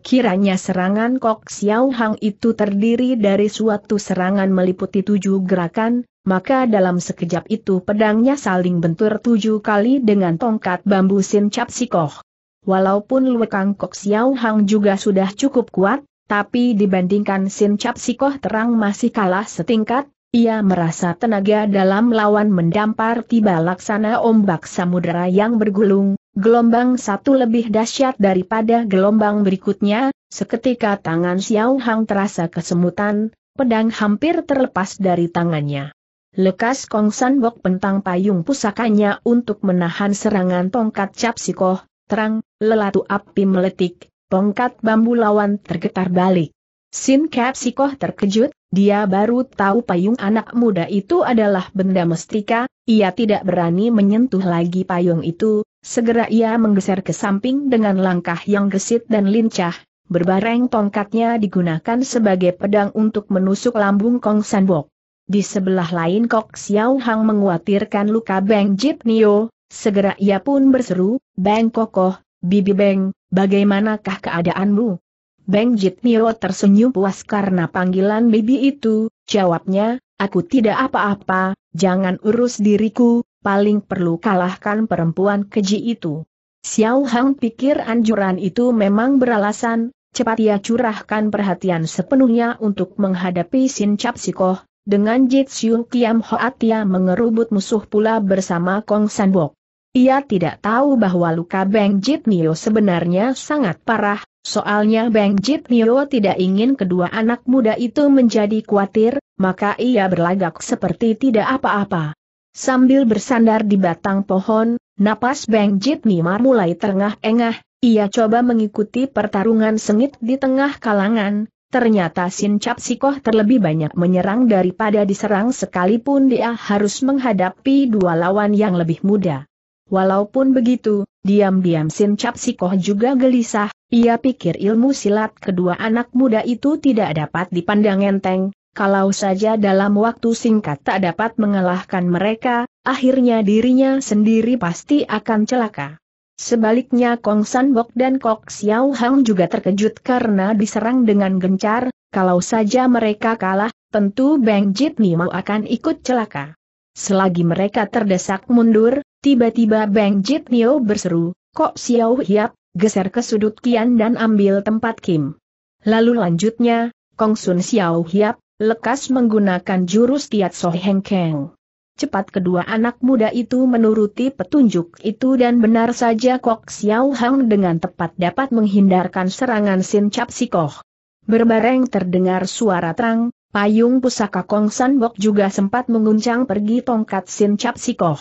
Kiranya serangan Kok Xiao Hang itu terdiri dari suatu serangan meliputi tujuh gerakan, maka dalam sekejap itu pedangnya saling bentur tujuh kali dengan tongkat bambu Sin Cap Sikoh. Walaupun Lue Kang Kok Xiao Hang juga sudah cukup kuat, tapi dibandingkan Sin Cap Sikoh Terang masih kalah setingkat, ia merasa tenaga dalam lawan mendampar tiba laksana ombak samudera yang bergulung, gelombang satu lebih dahsyat daripada gelombang berikutnya, seketika tangan Xiao Hang terasa kesemutan, pedang hampir terlepas dari tangannya. Lekas Kong San Bok pentang payung pusakanya untuk menahan serangan tongkat cap sikoh, terang, lelatu api meletik, tongkat bambu lawan tergetar balik. Sin Cap koh terkejut, dia baru tahu payung anak muda itu adalah benda mestika, ia tidak berani menyentuh lagi payung itu, segera ia menggeser ke samping dengan langkah yang gesit dan lincah, berbareng tongkatnya digunakan sebagai pedang untuk menusuk lambung Kong Sanbok. Di sebelah lain Kok Xiao Hang menguatirkan luka Beng Jip Nio, Segera ia pun berseru, Beng Kokoh, Bibi Beng, bagaimanakah keadaanmu? Beng Jit Jitmio tersenyum puas karena panggilan Bibi itu, jawabnya, aku tidak apa-apa, jangan urus diriku, paling perlu kalahkan perempuan keji itu. Xiao Hang pikir anjuran itu memang beralasan, cepat ia curahkan perhatian sepenuhnya untuk menghadapi Sin Chap Sikoh, dengan Jit Siung Kiam Hoat ia mengerubut musuh pula bersama Kong San Bok. Ia tidak tahu bahwa luka Beng Nio sebenarnya sangat parah, soalnya Beng Nio tidak ingin kedua anak muda itu menjadi khawatir, maka ia berlagak seperti tidak apa-apa. Sambil bersandar di batang pohon, napas Beng Nio mulai terengah-engah, ia coba mengikuti pertarungan sengit di tengah kalangan, Ternyata Sin Cap Sikoh terlebih banyak menyerang daripada diserang sekalipun dia harus menghadapi dua lawan yang lebih muda. Walaupun begitu, diam-diam Sin Cap koh juga gelisah, ia pikir ilmu silat kedua anak muda itu tidak dapat dipandang enteng, kalau saja dalam waktu singkat tak dapat mengalahkan mereka, akhirnya dirinya sendiri pasti akan celaka. Sebaliknya Kong San Bok dan Kok Xiao Hang juga terkejut karena diserang dengan gencar, kalau saja mereka kalah, tentu Bang Jit Nimo akan ikut celaka. Selagi mereka terdesak mundur, Tiba-tiba Bang Jit Nio berseru, kok Xiao Hiap, geser ke sudut Kian dan ambil tempat Kim. Lalu lanjutnya, Kong Sun Xiao Hiap, lekas menggunakan jurus Tiat So Heng Keng. Cepat kedua anak muda itu menuruti petunjuk itu dan benar saja Kok Xiao Hang dengan tepat dapat menghindarkan serangan Sin Cap Sikoh. Berbareng terdengar suara terang, payung pusaka Kong San Bok juga sempat menguncang pergi tongkat Sin Cap Sikoh.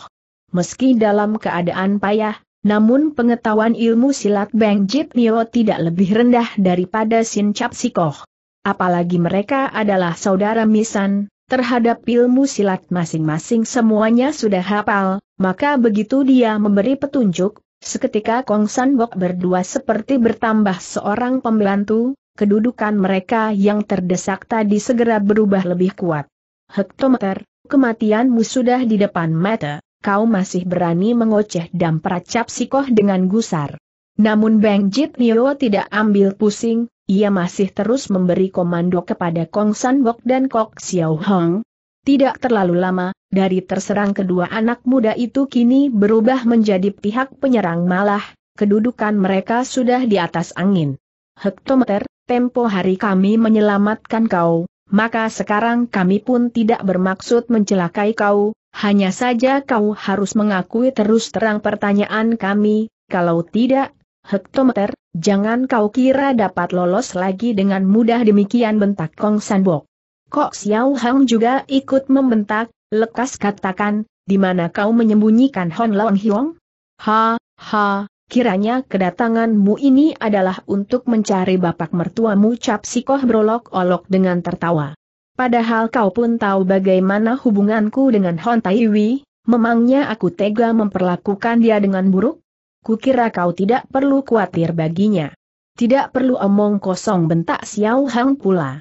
Meski dalam keadaan payah, namun pengetahuan ilmu silat Beng Jit Nio tidak lebih rendah daripada Sin Chap Sikoh. Apalagi mereka adalah saudara misan, terhadap ilmu silat masing-masing semuanya sudah hafal, maka begitu dia memberi petunjuk, seketika Kong San Bok berdua seperti bertambah seorang pembantu, kedudukan mereka yang terdesak tadi segera berubah lebih kuat. Hektometer, kematianmu sudah di depan mata kau masih berani mengoceh dan peracap sikoh dengan gusar. Namun Beng Jit Nio tidak ambil pusing, ia masih terus memberi komando kepada Kong San Bok dan Kok Xiao Hong. Tidak terlalu lama, dari terserang kedua anak muda itu kini berubah menjadi pihak penyerang malah, kedudukan mereka sudah di atas angin. Hektometer, tempo hari kami menyelamatkan kau, maka sekarang kami pun tidak bermaksud mencelakai kau, hanya saja kau harus mengakui terus terang pertanyaan kami, kalau tidak, hektometer, jangan kau kira dapat lolos lagi dengan mudah demikian bentak Kong Sanbok. Kok Xiao Hang juga ikut membentak, lekas katakan, di mana kau menyembunyikan Hon Long Hiong? Ha, ha, kiranya kedatanganmu ini adalah untuk mencari bapak mertuamu cap sikoh brolok-olok dengan tertawa. Padahal kau pun tahu bagaimana hubunganku dengan Hon Taiwi, memangnya aku tega memperlakukan dia dengan buruk? Kukira kau tidak perlu khawatir baginya. Tidak perlu omong kosong bentak Xiao Hang pula.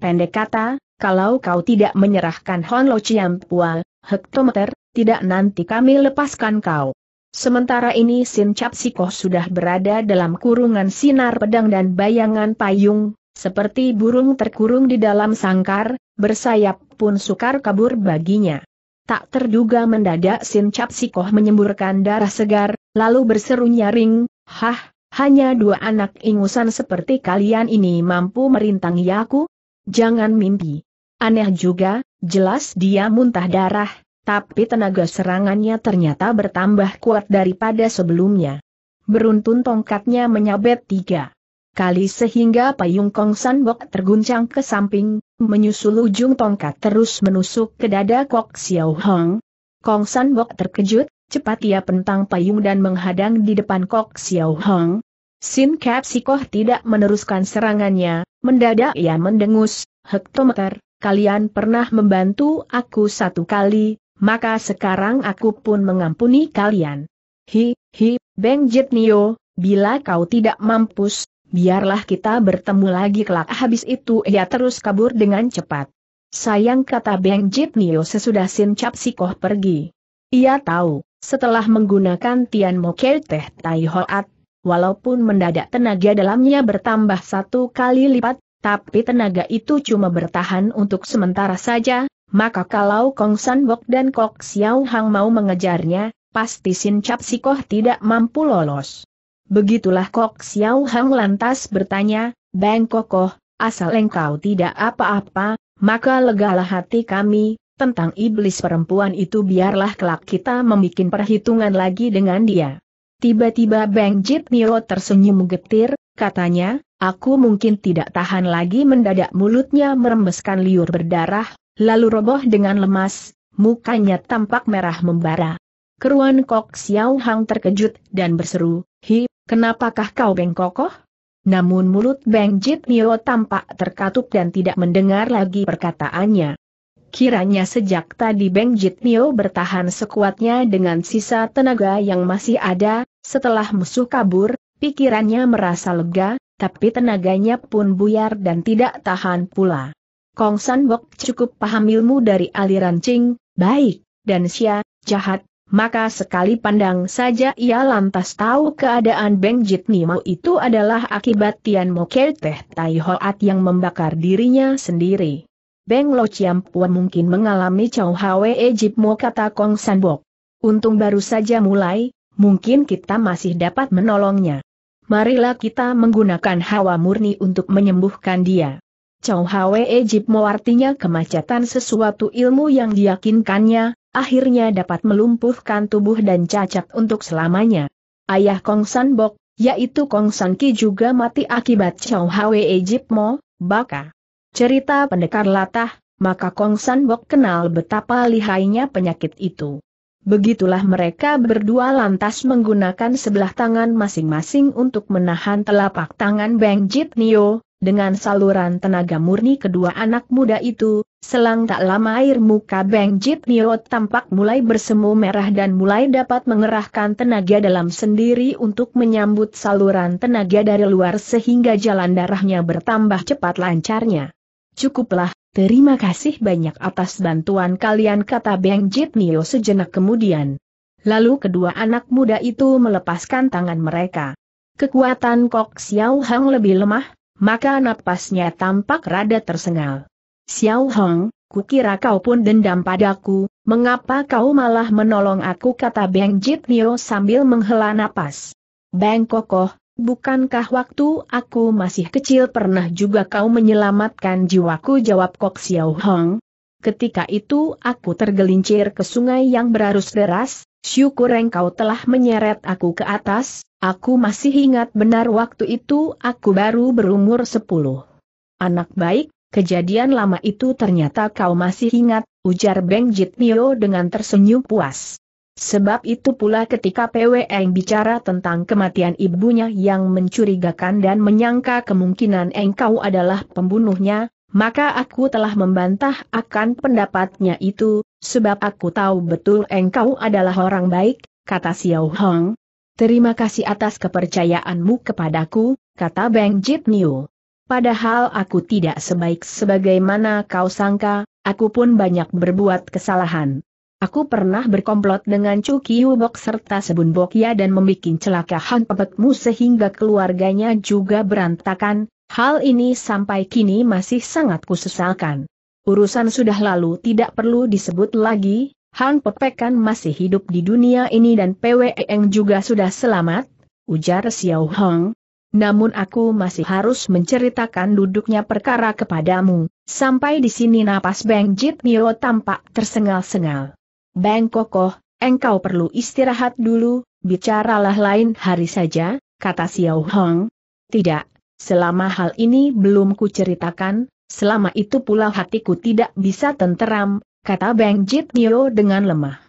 Pendek kata, kalau kau tidak menyerahkan Hon Lo Chiam Pua, hektometer, tidak nanti kami lepaskan kau. Sementara ini Sin Cap Sikoh sudah berada dalam kurungan sinar pedang dan bayangan payung, seperti burung terkurung di dalam sangkar, bersayap pun sukar kabur baginya. Tak terduga mendadak Sin Cap Sikoh menyemburkan darah segar, lalu berseru nyaring, Hah, hanya dua anak ingusan seperti kalian ini mampu merintangi aku? Jangan mimpi. Aneh juga, jelas dia muntah darah, tapi tenaga serangannya ternyata bertambah kuat daripada sebelumnya. Beruntun tongkatnya menyabet tiga kali sehingga payung Kong Sanbok terguncang ke samping, menyusul ujung tongkat terus menusuk ke dada Kok Xiao Hong. Kong Sanbok terkejut, cepat ia pentang payung dan menghadang di depan Kok Xiao Hong. Sin Cap Sikoh tidak meneruskan serangannya, mendadak ia mendengus, hektometer, kalian pernah membantu aku satu kali, maka sekarang aku pun mengampuni kalian. Hi, hi, Beng Jit Nio, bila kau tidak mampus, Biarlah kita bertemu lagi kelak habis itu ia terus kabur dengan cepat. Sayang kata Beng Jit Nio sesudah Sin Cap Sikoh pergi. Ia tahu, setelah menggunakan Tian Mo Teh Tai Hoat, walaupun mendadak tenaga dalamnya bertambah satu kali lipat, tapi tenaga itu cuma bertahan untuk sementara saja, maka kalau Kong San Bok dan Kok Xiao Hang mau mengejarnya, pasti Sin Cap Sikoh tidak mampu lolos. Begitulah Kok Xiao Hang lantas bertanya, Bang Kokoh, asal engkau tidak apa-apa, maka legalah hati kami, tentang iblis perempuan itu biarlah kelak kita membuat perhitungan lagi dengan dia. Tiba-tiba Bang Jit Nero tersenyum getir, katanya, aku mungkin tidak tahan lagi mendadak mulutnya merembeskan liur berdarah, lalu roboh dengan lemas, mukanya tampak merah membara. Keruan Kok Xiao Hang terkejut dan berseru, Hi, Kenapakah kau bengkokoh? Namun mulut Beng Jit Nio tampak terkatup dan tidak mendengar lagi perkataannya. Kiranya sejak tadi Beng Mio bertahan sekuatnya dengan sisa tenaga yang masih ada, setelah musuh kabur, pikirannya merasa lega, tapi tenaganya pun buyar dan tidak tahan pula. Kong San Bok cukup paham ilmu dari aliran Ching, baik, dan Xia, jahat, maka sekali pandang saja ia lantas tahu keadaan Beng Jit Nimo itu adalah akibat Tian Mo Teh Tai Hoat yang membakar dirinya sendiri. Beng Lo Chiam Puan mungkin mengalami Chow Hwe Ejip Mo kata Kong Bok. Untung baru saja mulai, mungkin kita masih dapat menolongnya. Marilah kita menggunakan hawa murni untuk menyembuhkan dia. Chow Hwe Ejip Mo artinya kemacetan sesuatu ilmu yang diyakinkannya, akhirnya dapat melumpuhkan tubuh dan cacat untuk selamanya. Ayah Kong San Bok, yaitu Kong San Ki juga mati akibat Chow Hwe Mo, baka. Cerita pendekar latah, maka Kong San Bok kenal betapa lihainya penyakit itu. Begitulah mereka berdua lantas menggunakan sebelah tangan masing-masing untuk menahan telapak tangan Bang Jit Nio, dengan saluran tenaga murni kedua anak muda itu, selang tak lama air muka Beng Jit Nio tampak mulai bersemu merah dan mulai dapat mengerahkan tenaga dalam sendiri untuk menyambut saluran tenaga dari luar sehingga jalan darahnya bertambah cepat lancarnya. Cukuplah, terima kasih banyak atas bantuan kalian kata Beng Jit Nio sejenak kemudian. Lalu kedua anak muda itu melepaskan tangan mereka. Kekuatan Kok Xiao Hang lebih lemah, maka napasnya tampak rada tersengal. Xiao Hong, kukira kau pun dendam padaku, mengapa kau malah menolong aku kata Beng Jit Nio sambil menghela napas. Beng Kokoh, bukankah waktu aku masih kecil pernah juga kau menyelamatkan jiwaku jawab Kok Xiao Hong? Ketika itu aku tergelincir ke sungai yang berarus deras, Syukur engkau telah menyeret aku ke atas, aku masih ingat benar waktu itu aku baru berumur sepuluh. Anak baik, kejadian lama itu ternyata kau masih ingat, ujar Beng Jitnio dengan tersenyum puas. Sebab itu pula ketika PWN bicara tentang kematian ibunya yang mencurigakan dan menyangka kemungkinan engkau adalah pembunuhnya, maka aku telah membantah akan pendapatnya itu, sebab aku tahu betul engkau adalah orang baik, kata Xiao Hong. Terima kasih atas kepercayaanmu kepadaku, kata Bang Jit Niu. Padahal aku tidak sebaik sebagaimana kau sangka, aku pun banyak berbuat kesalahan. Aku pernah berkomplot dengan Chu Bok serta Sebun Ya dan membuat celakahan pepetmu sehingga keluarganya juga berantakan, hal ini sampai kini masih sangat kusesalkan urusan sudah lalu tidak perlu disebut lagi, Han Pepekan masih hidup di dunia ini dan Pweeng juga sudah selamat, ujar Xiao Hong. Namun aku masih harus menceritakan duduknya perkara kepadamu. Sampai di sini napas Bang Jit Mio tampak tersengal-sengal. Bang Kokoh, engkau perlu istirahat dulu, bicaralah lain hari saja, kata Xiao Hong. Tidak, selama hal ini belum kuceritakan, Selama itu pula hatiku tidak bisa tenteram, kata Beng Jit Nio dengan lemah.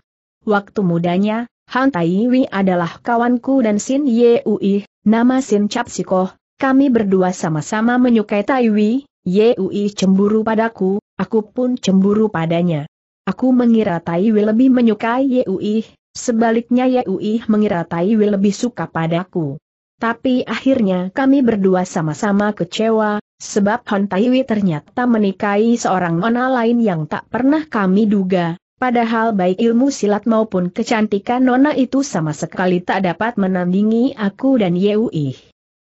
Waktu mudanya, Han Taiwi adalah kawanku dan Sin Ye Ui, nama Sin Chap kami berdua sama-sama menyukai Taiwi, Ye Ui cemburu padaku, aku pun cemburu padanya. Aku mengira Taiwi lebih menyukai Ye Ui, sebaliknya Ye Ui mengira Taiwi lebih suka padaku. Tapi akhirnya kami berdua sama-sama kecewa, Sebab Hon Taiwi ternyata menikahi seorang nona lain yang tak pernah kami duga, padahal baik ilmu silat maupun kecantikan nona itu sama sekali tak dapat menandingi aku dan Yeui.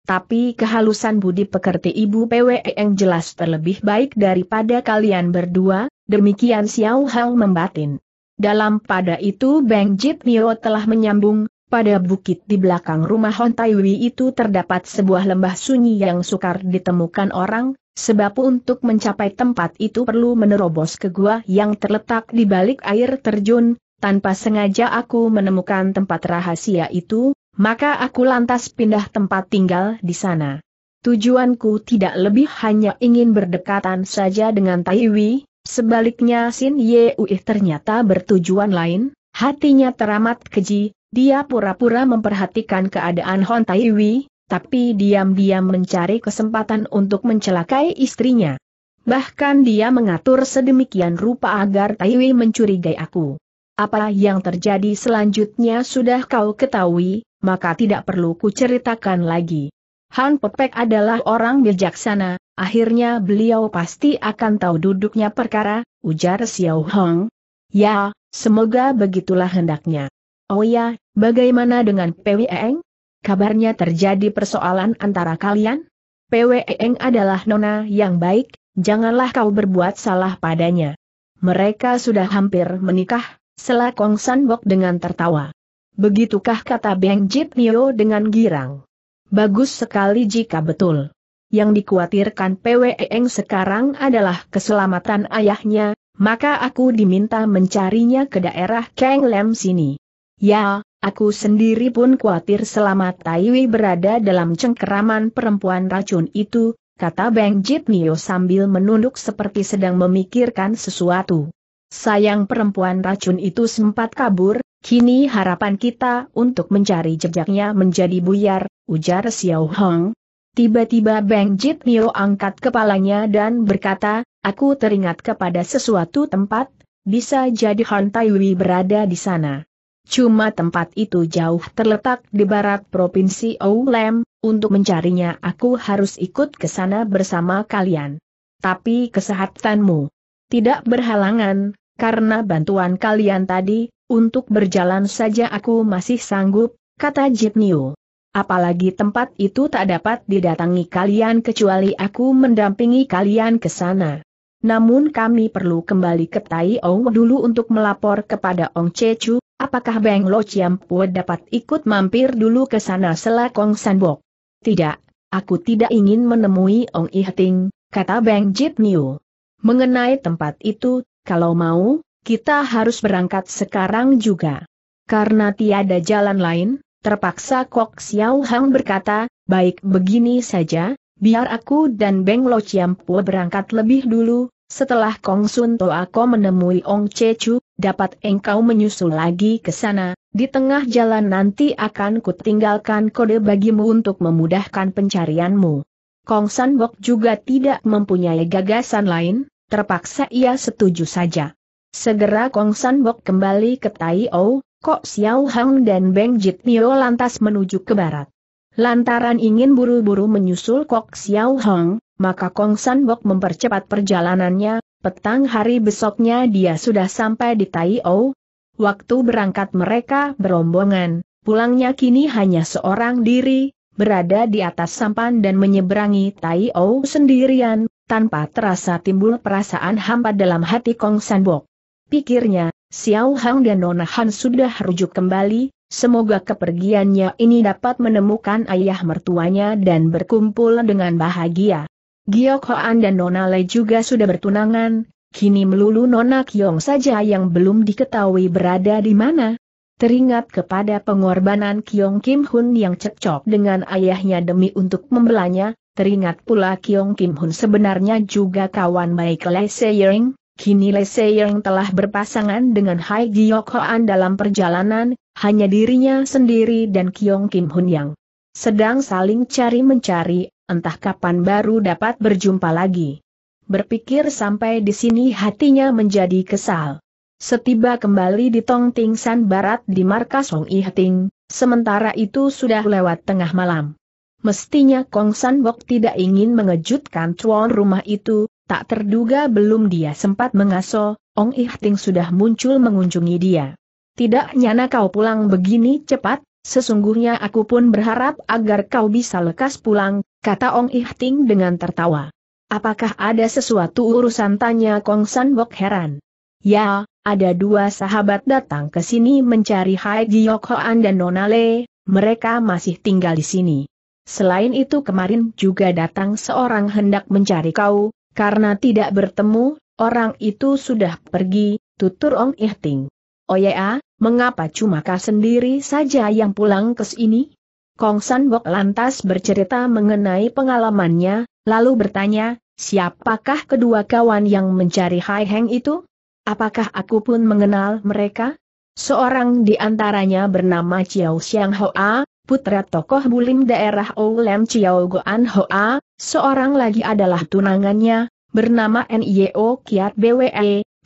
Tapi kehalusan budi pekerti ibu PWE yang jelas terlebih baik daripada kalian berdua, demikian Xiao Hao membatin. Dalam pada itu Bang Jit Mio telah menyambung, pada bukit di belakang rumah Hon itu terdapat sebuah lembah sunyi yang sukar ditemukan orang, sebab untuk mencapai tempat itu perlu menerobos ke gua yang terletak di balik air terjun, tanpa sengaja aku menemukan tempat rahasia itu, maka aku lantas pindah tempat tinggal di sana. Tujuanku tidak lebih hanya ingin berdekatan saja dengan Taiwi, sebaliknya Sin Yeuih ternyata bertujuan lain, hatinya teramat keji, dia pura-pura memperhatikan keadaan Hon Taiwi, tapi diam-diam mencari kesempatan untuk mencelakai istrinya. Bahkan dia mengatur sedemikian rupa agar Taiwi mencurigai aku. Apa yang terjadi selanjutnya sudah kau ketahui, maka tidak perlu kuceritakan lagi. Han Pepek adalah orang bijaksana, akhirnya beliau pasti akan tahu duduknya perkara, ujar Xiao Hong. Ya, semoga begitulah hendaknya. Oh ya, bagaimana dengan PWEeng? Kabarnya terjadi persoalan antara kalian? PWEeng adalah nona yang baik, janganlah kau berbuat salah padanya. Mereka sudah hampir menikah, selakong Sanbok dengan tertawa. Begitukah kata Beng Jit Nio dengan girang? Bagus sekali jika betul. Yang dikhawatirkan PWEeng sekarang adalah keselamatan ayahnya, maka aku diminta mencarinya ke daerah Kang Lem sini. Ya, aku sendiri pun khawatir selama Taiwi berada dalam cengkeraman perempuan racun itu, kata Beng Jit Nio sambil menunduk seperti sedang memikirkan sesuatu. Sayang perempuan racun itu sempat kabur, kini harapan kita untuk mencari jejaknya menjadi buyar, ujar Xiao Hong. Tiba-tiba Beng Jit Nio angkat kepalanya dan berkata, aku teringat kepada sesuatu tempat, bisa jadi Han Taiwi berada di sana. Cuma tempat itu jauh terletak di barat Provinsi Oulem, untuk mencarinya aku harus ikut ke sana bersama kalian. Tapi kesehatanmu tidak berhalangan, karena bantuan kalian tadi, untuk berjalan saja aku masih sanggup, kata Jitnio. Apalagi tempat itu tak dapat didatangi kalian kecuali aku mendampingi kalian ke sana. Namun kami perlu kembali ke Tai Ong dulu untuk melapor kepada Ong Chechu, Apakah Beng Lo Chiam Pue dapat ikut mampir dulu ke sana selakong Sanbok? Tidak, aku tidak ingin menemui Ong Ihting, kata Beng Jit Niu. Mengenai tempat itu, kalau mau, kita harus berangkat sekarang juga. Karena tiada jalan lain, terpaksa Kok Xiao Hang berkata, baik begini saja, biar aku dan Beng Lo Chiam Pue berangkat lebih dulu, setelah Kong Sun Toako menemui Ong Che Chu, dapat engkau menyusul lagi ke sana, di tengah jalan nanti akan kutinggalkan kode bagimu untuk memudahkan pencarianmu. Kong San Bok juga tidak mempunyai gagasan lain, terpaksa ia setuju saja. Segera Kong San Bok kembali ke Tai O, Kok Xiao Hang dan Beng Jit Nio lantas menuju ke barat. Lantaran ingin buru-buru menyusul Kok Xiao Hang, maka Kong San Bok mempercepat perjalanannya, petang hari besoknya dia sudah sampai di Tai O. Waktu berangkat mereka berombongan, pulangnya kini hanya seorang diri, berada di atas sampan dan menyeberangi Tai O sendirian, tanpa terasa timbul perasaan hampa dalam hati Kong San Bok. Pikirnya, Xiao Hang dan Nona Han sudah rujuk kembali, semoga kepergiannya ini dapat menemukan ayah mertuanya dan berkumpul dengan bahagia. Giok Hoan dan Nona Le juga sudah bertunangan, kini melulu Nona Kyong saja yang belum diketahui berada di mana. Teringat kepada pengorbanan Kyong Kim Hun yang cekcok dengan ayahnya demi untuk membelanya, teringat pula Kyong Kim Hun sebenarnya juga kawan baik Le Seiring, Kini Le Seiring telah berpasangan dengan Hai Giok Hoan dalam perjalanan, hanya dirinya sendiri dan Kyong Kim Hun yang sedang saling cari-mencari, entah kapan baru dapat berjumpa lagi. Berpikir sampai di sini hatinya menjadi kesal. Setiba kembali di Tong Ting San Barat di markas Hong I Ting, sementara itu sudah lewat tengah malam. Mestinya Kong San Bok tidak ingin mengejutkan cuan rumah itu, tak terduga belum dia sempat mengaso, Ong I Ting sudah muncul mengunjungi dia. Tidak nyana kau pulang begini cepat, Sesungguhnya aku pun berharap agar kau bisa lekas pulang, kata Ong Ihting dengan tertawa. Apakah ada sesuatu urusan tanya Kong San Bok heran. Ya, ada dua sahabat datang ke sini mencari Hai Giok Hoan dan Nona Le, mereka masih tinggal di sini. Selain itu kemarin juga datang seorang hendak mencari kau, karena tidak bertemu, orang itu sudah pergi, tutur Ong Ihting. Ting. Oh ya, mengapa cuma kau sendiri saja yang pulang ke sini? Kong San Bok lantas bercerita mengenai pengalamannya, lalu bertanya, siapakah kedua kawan yang mencari Hai Heng itu? Apakah aku pun mengenal mereka? Seorang di antaranya bernama Chiao Xiang Hoa, putra tokoh bulim daerah Oulem Chiao Goan Hoa, seorang lagi adalah tunangannya, bernama Nio Kiat Bwe,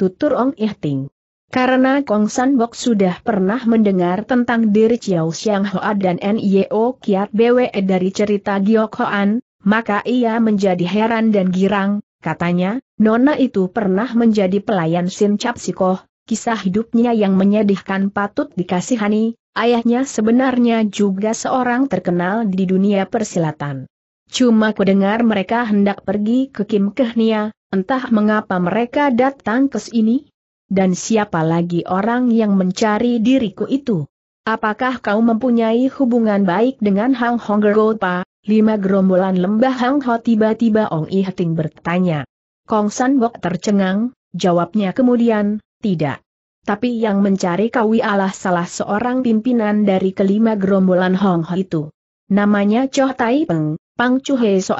Tutur Ong Ihting. Karena Kong San Bok sudah pernah mendengar tentang diri Chiao Xiang Hoa dan N.I.O. Kiat BWE dari cerita Giok Hoan, maka ia menjadi heran dan girang, katanya, Nona itu pernah menjadi pelayan Sin Chap Sikoh, kisah hidupnya yang menyedihkan patut dikasihani, ayahnya sebenarnya juga seorang terkenal di dunia persilatan. Cuma kudengar mereka hendak pergi ke Kim Kehnia, entah mengapa mereka datang ke sini, dan siapa lagi orang yang mencari diriku itu? Apakah kau mempunyai hubungan baik dengan Hang Hong Gopa? Lima gerombolan lembah Hang Ho tiba-tiba Ong I Hating bertanya. Kong San Bok tercengang, jawabnya kemudian, tidak. Tapi yang mencari kau ialah salah seorang pimpinan dari kelima gerombolan Hong Ho itu. Namanya Choh Tai Peng, Pang Chu He So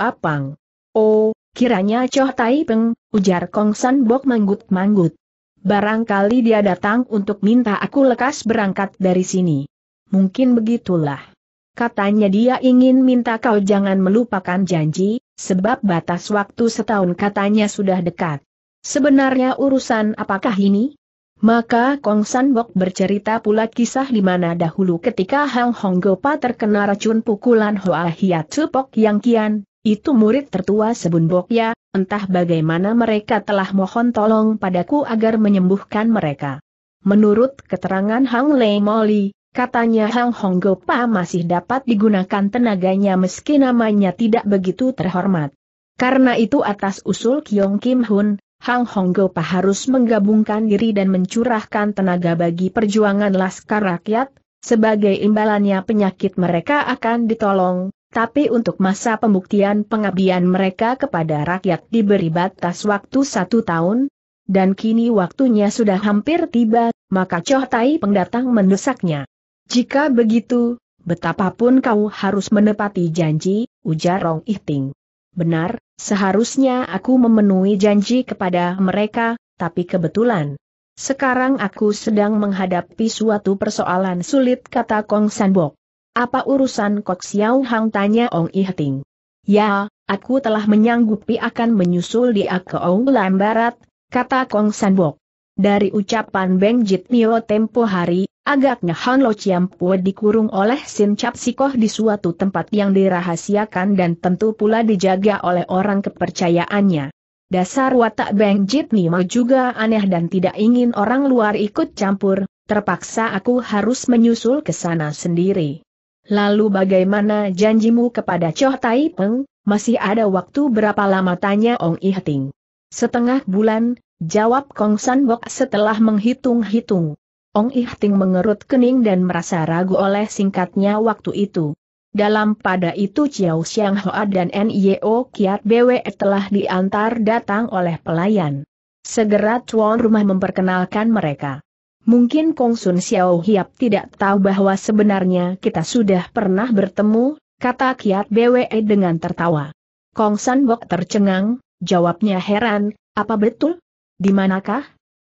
Oh, kiranya Choh Tai Peng, ujar Kong San Bok manggut-manggut. Barangkali dia datang untuk minta aku lekas berangkat dari sini. Mungkin begitulah. Katanya dia ingin minta kau jangan melupakan janji, sebab batas waktu setahun katanya sudah dekat. Sebenarnya urusan apakah ini? Maka Kong San Bok bercerita pula kisah di mana dahulu ketika Hang Hong Gopa terkena racun pukulan Hoa Hiatsu Pok Yang Kian, itu murid tertua Sebun ya, entah bagaimana mereka telah mohon tolong padaku agar menyembuhkan mereka. Menurut keterangan Hang Lei Moli, katanya Hang Hong Gopa masih dapat digunakan tenaganya meski namanya tidak begitu terhormat. Karena itu atas usul Kyong Kim Hun, Hang Hong Gopa harus menggabungkan diri dan mencurahkan tenaga bagi perjuangan Laskar Rakyat, sebagai imbalannya penyakit mereka akan ditolong, tapi untuk masa pembuktian pengabdian mereka kepada rakyat diberi batas waktu satu tahun, dan kini waktunya sudah hampir tiba, maka Choh Tai pendatang mendesaknya. Jika begitu, betapapun kau harus menepati janji, ujar Rong Ihting. Benar, seharusnya aku memenuhi janji kepada mereka, tapi kebetulan. Sekarang aku sedang menghadapi suatu persoalan sulit kata Kong Sanbok. Apa urusan Kok Xiao Hang tanya Ong Ihting? Ya, aku telah menyanggupi akan menyusul di ke Oulan Barat, kata Kong Sanbok. Dari ucapan Beng Jit Mio tempo hari, agaknya Han Lo Pue dikurung oleh Sin Chap Sikoh di suatu tempat yang dirahasiakan dan tentu pula dijaga oleh orang kepercayaannya. Dasar watak Beng Jit Mio juga aneh dan tidak ingin orang luar ikut campur, terpaksa aku harus menyusul ke sana sendiri. Lalu bagaimana janjimu kepada Choh Tai Peng, masih ada waktu berapa lama tanya Ong Ihting. Setengah bulan, jawab Kong San Bok setelah menghitung-hitung. Ong Ihting mengerut kening dan merasa ragu oleh singkatnya waktu itu. Dalam pada itu Chiao Xiang Hoa dan NIO Kiat BW e telah diantar datang oleh pelayan. Segera tuan rumah memperkenalkan mereka. Mungkin Kong Sun Xiao Hiap tidak tahu bahwa sebenarnya kita sudah pernah bertemu, kata Kiat BWE dengan tertawa. Kong San Bok tercengang, jawabnya heran, apa betul? Di manakah?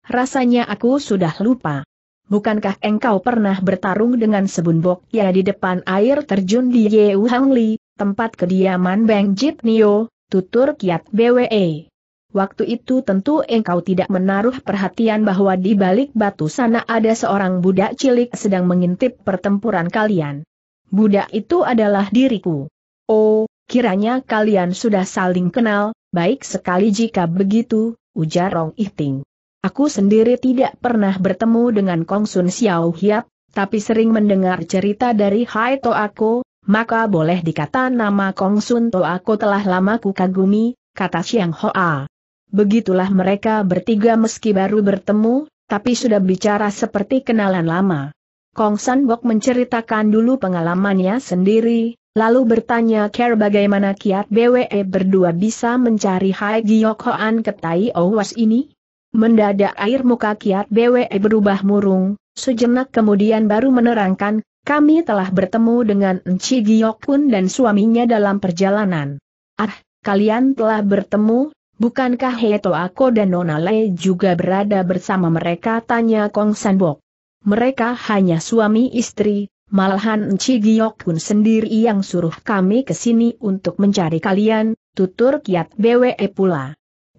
Rasanya aku sudah lupa. Bukankah engkau pernah bertarung dengan Sebun Bok ya di depan air terjun di Yeu Hang Li, tempat kediaman Bang Jip Nio, tutur Kiat BWE. Waktu itu tentu engkau tidak menaruh perhatian bahwa di balik batu sana ada seorang budak cilik sedang mengintip pertempuran kalian. Budak itu adalah diriku. Oh, kiranya kalian sudah saling kenal, baik sekali jika begitu, ujar Rong Ihting. Aku sendiri tidak pernah bertemu dengan Kong Sun Xiao Hiap, tapi sering mendengar cerita dari Hai Toako, maka boleh dikata nama Kong Sun Toako telah lama kukagumi, kata Xiang Hoa. Begitulah mereka bertiga meski baru bertemu, tapi sudah bicara seperti kenalan lama. Kong San Bok menceritakan dulu pengalamannya sendiri, lalu bertanya Care bagaimana kiat BWE berdua bisa mencari Hai Giokhoan Hoan ke Tai Owas ini? Mendadak air muka kiat BWE berubah murung, sejenak kemudian baru menerangkan, kami telah bertemu dengan Enci Giyok Kun dan suaminya dalam perjalanan. Ah, kalian telah bertemu, Bukankah Heto Ako dan Nona Le juga berada bersama mereka? Tanya Kong Sanbok. Mereka hanya suami istri, malahan Nci Giok pun sendiri yang suruh kami ke sini untuk mencari kalian, tutur kiat BWE pula.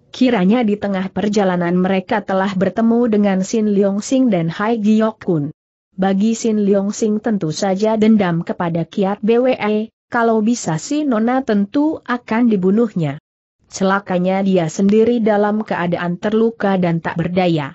Kiranya di tengah perjalanan mereka telah bertemu dengan Sin Leong Sing dan Hai Giok Kun. Bagi Sin Leong Sing tentu saja dendam kepada Kiat BWE, kalau bisa si Nona tentu akan dibunuhnya celakanya dia sendiri dalam keadaan terluka dan tak berdaya.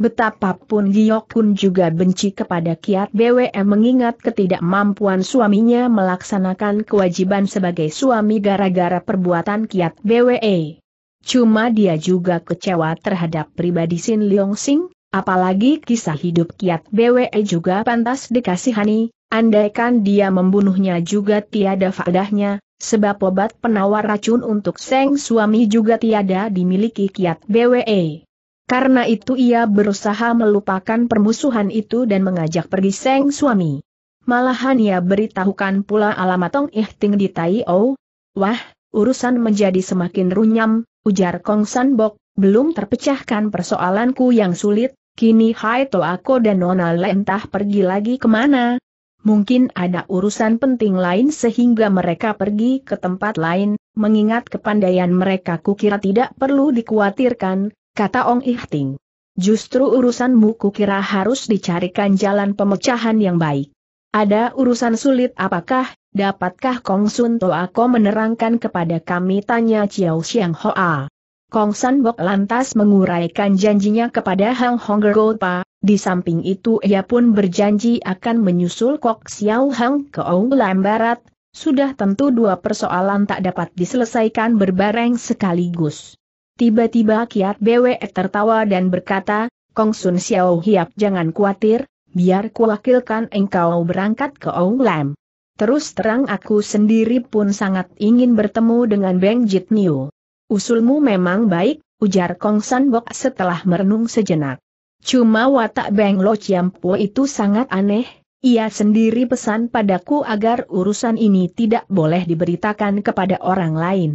Betapapun Giyok pun juga benci kepada Kiat BWE mengingat ketidakmampuan suaminya melaksanakan kewajiban sebagai suami gara-gara perbuatan Kiat BWE. Cuma dia juga kecewa terhadap pribadi Sin Leong Sing, apalagi kisah hidup Kiat BWE juga pantas dikasihani, Andaikan dia membunuhnya juga tiada faedahnya, Sebab obat penawar racun untuk Seng suami juga tiada dimiliki kiat BWE. Karena itu ia berusaha melupakan permusuhan itu dan mengajak pergi Seng suami. Malahan ia beritahukan pula alamat Tong Ihting di Tai O. Wah, urusan menjadi semakin runyam, ujar Kong San Bok, belum terpecahkan persoalanku yang sulit, kini Hai Toako dan Nona Lentah pergi lagi kemana, mungkin ada urusan penting lain sehingga mereka pergi ke tempat lain, mengingat kepandaian mereka kukira tidak perlu dikhawatirkan, kata Ong Ihting. Justru urusanmu kukira harus dicarikan jalan pemecahan yang baik. Ada urusan sulit apakah, dapatkah Kong Sun Toako menerangkan kepada kami tanya Chiao Xiang Hoa. Kong San Bok lantas menguraikan janjinya kepada Hang Hong Gopa, di samping itu ia pun berjanji akan menyusul Kok Xiao Hang ke Oulam Barat, sudah tentu dua persoalan tak dapat diselesaikan berbareng sekaligus. Tiba-tiba Kiat BWE tertawa dan berkata, Kong Sun Xiao Hiap jangan khawatir, biar kuwakilkan engkau berangkat ke Oulam. Terus terang aku sendiri pun sangat ingin bertemu dengan Beng Jit Niu. Usulmu memang baik, ujar Kong San Bok setelah merenung sejenak. Cuma watak Beng Lo Chiampo itu sangat aneh, ia sendiri pesan padaku agar urusan ini tidak boleh diberitakan kepada orang lain.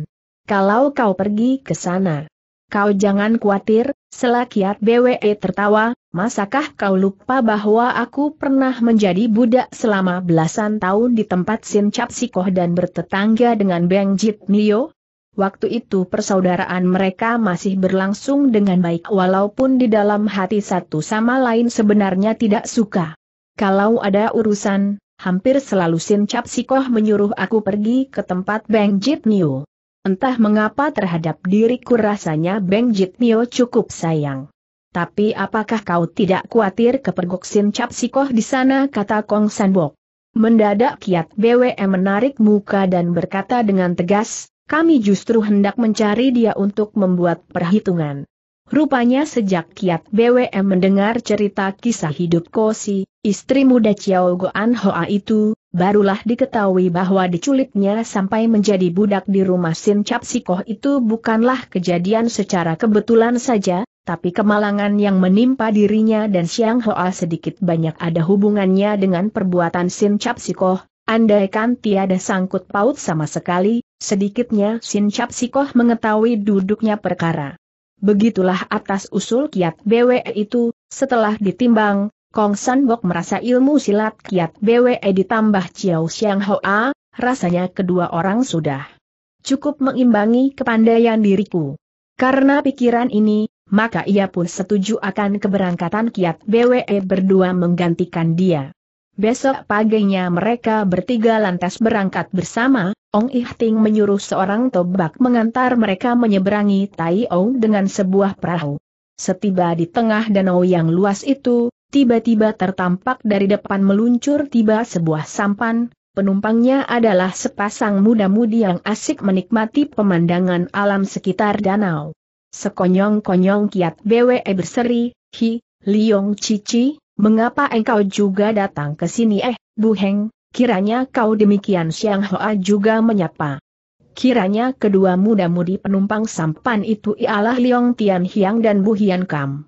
Kalau kau pergi ke sana, kau jangan khawatir, selakiat BWE tertawa, masakah kau lupa bahwa aku pernah menjadi budak selama belasan tahun di tempat Sin Cap Sikoh dan bertetangga dengan Beng Jit Nio? Waktu itu persaudaraan mereka masih berlangsung dengan baik walaupun di dalam hati satu sama lain sebenarnya tidak suka. Kalau ada urusan, hampir selalu Sin Cap Sikoh menyuruh aku pergi ke tempat Bang Jit Nio. Entah mengapa terhadap diriku rasanya Bang Jit Nio cukup sayang. Tapi apakah kau tidak khawatir kepergok Sin Cap Sikoh di sana kata Kong Bok. Mendadak Kiat BWM menarik muka dan berkata dengan tegas, kami justru hendak mencari dia untuk membuat perhitungan. Rupanya sejak Kiat BWM mendengar cerita kisah hidup Kosi, istri muda Chiao Goan Hoa itu, barulah diketahui bahwa diculiknya sampai menjadi budak di rumah Sin Cap Sikoh itu bukanlah kejadian secara kebetulan saja, tapi kemalangan yang menimpa dirinya dan Siang Hoa sedikit banyak ada hubungannya dengan perbuatan Sin Cap Sikoh, andaikan tiada sangkut paut sama sekali, Sedikitnya Sin Chap Sikoh mengetahui duduknya perkara. Begitulah atas usul kiat BWE itu, setelah ditimbang, Kong San Bok merasa ilmu silat kiat BWE ditambah Chiao Xiang Hoa, rasanya kedua orang sudah cukup mengimbangi kepandaian diriku. Karena pikiran ini, maka ia pun setuju akan keberangkatan kiat BWE berdua menggantikan dia. Besok paginya mereka bertiga lantas berangkat bersama, Ong Ihting menyuruh seorang tobak mengantar mereka menyeberangi Tai O dengan sebuah perahu. Setiba di tengah danau yang luas itu, tiba-tiba tertampak dari depan meluncur tiba sebuah sampan, penumpangnya adalah sepasang muda-mudi yang asik menikmati pemandangan alam sekitar danau. Sekonyong-konyong kiat BWE berseri, Hi, Liong Cici, Mengapa engkau juga datang ke sini eh, Bu Heng, kiranya kau demikian Siang Hoa juga menyapa. Kiranya kedua muda-mudi penumpang sampan itu ialah Leong Tian Hiang dan Bu Hian Kam.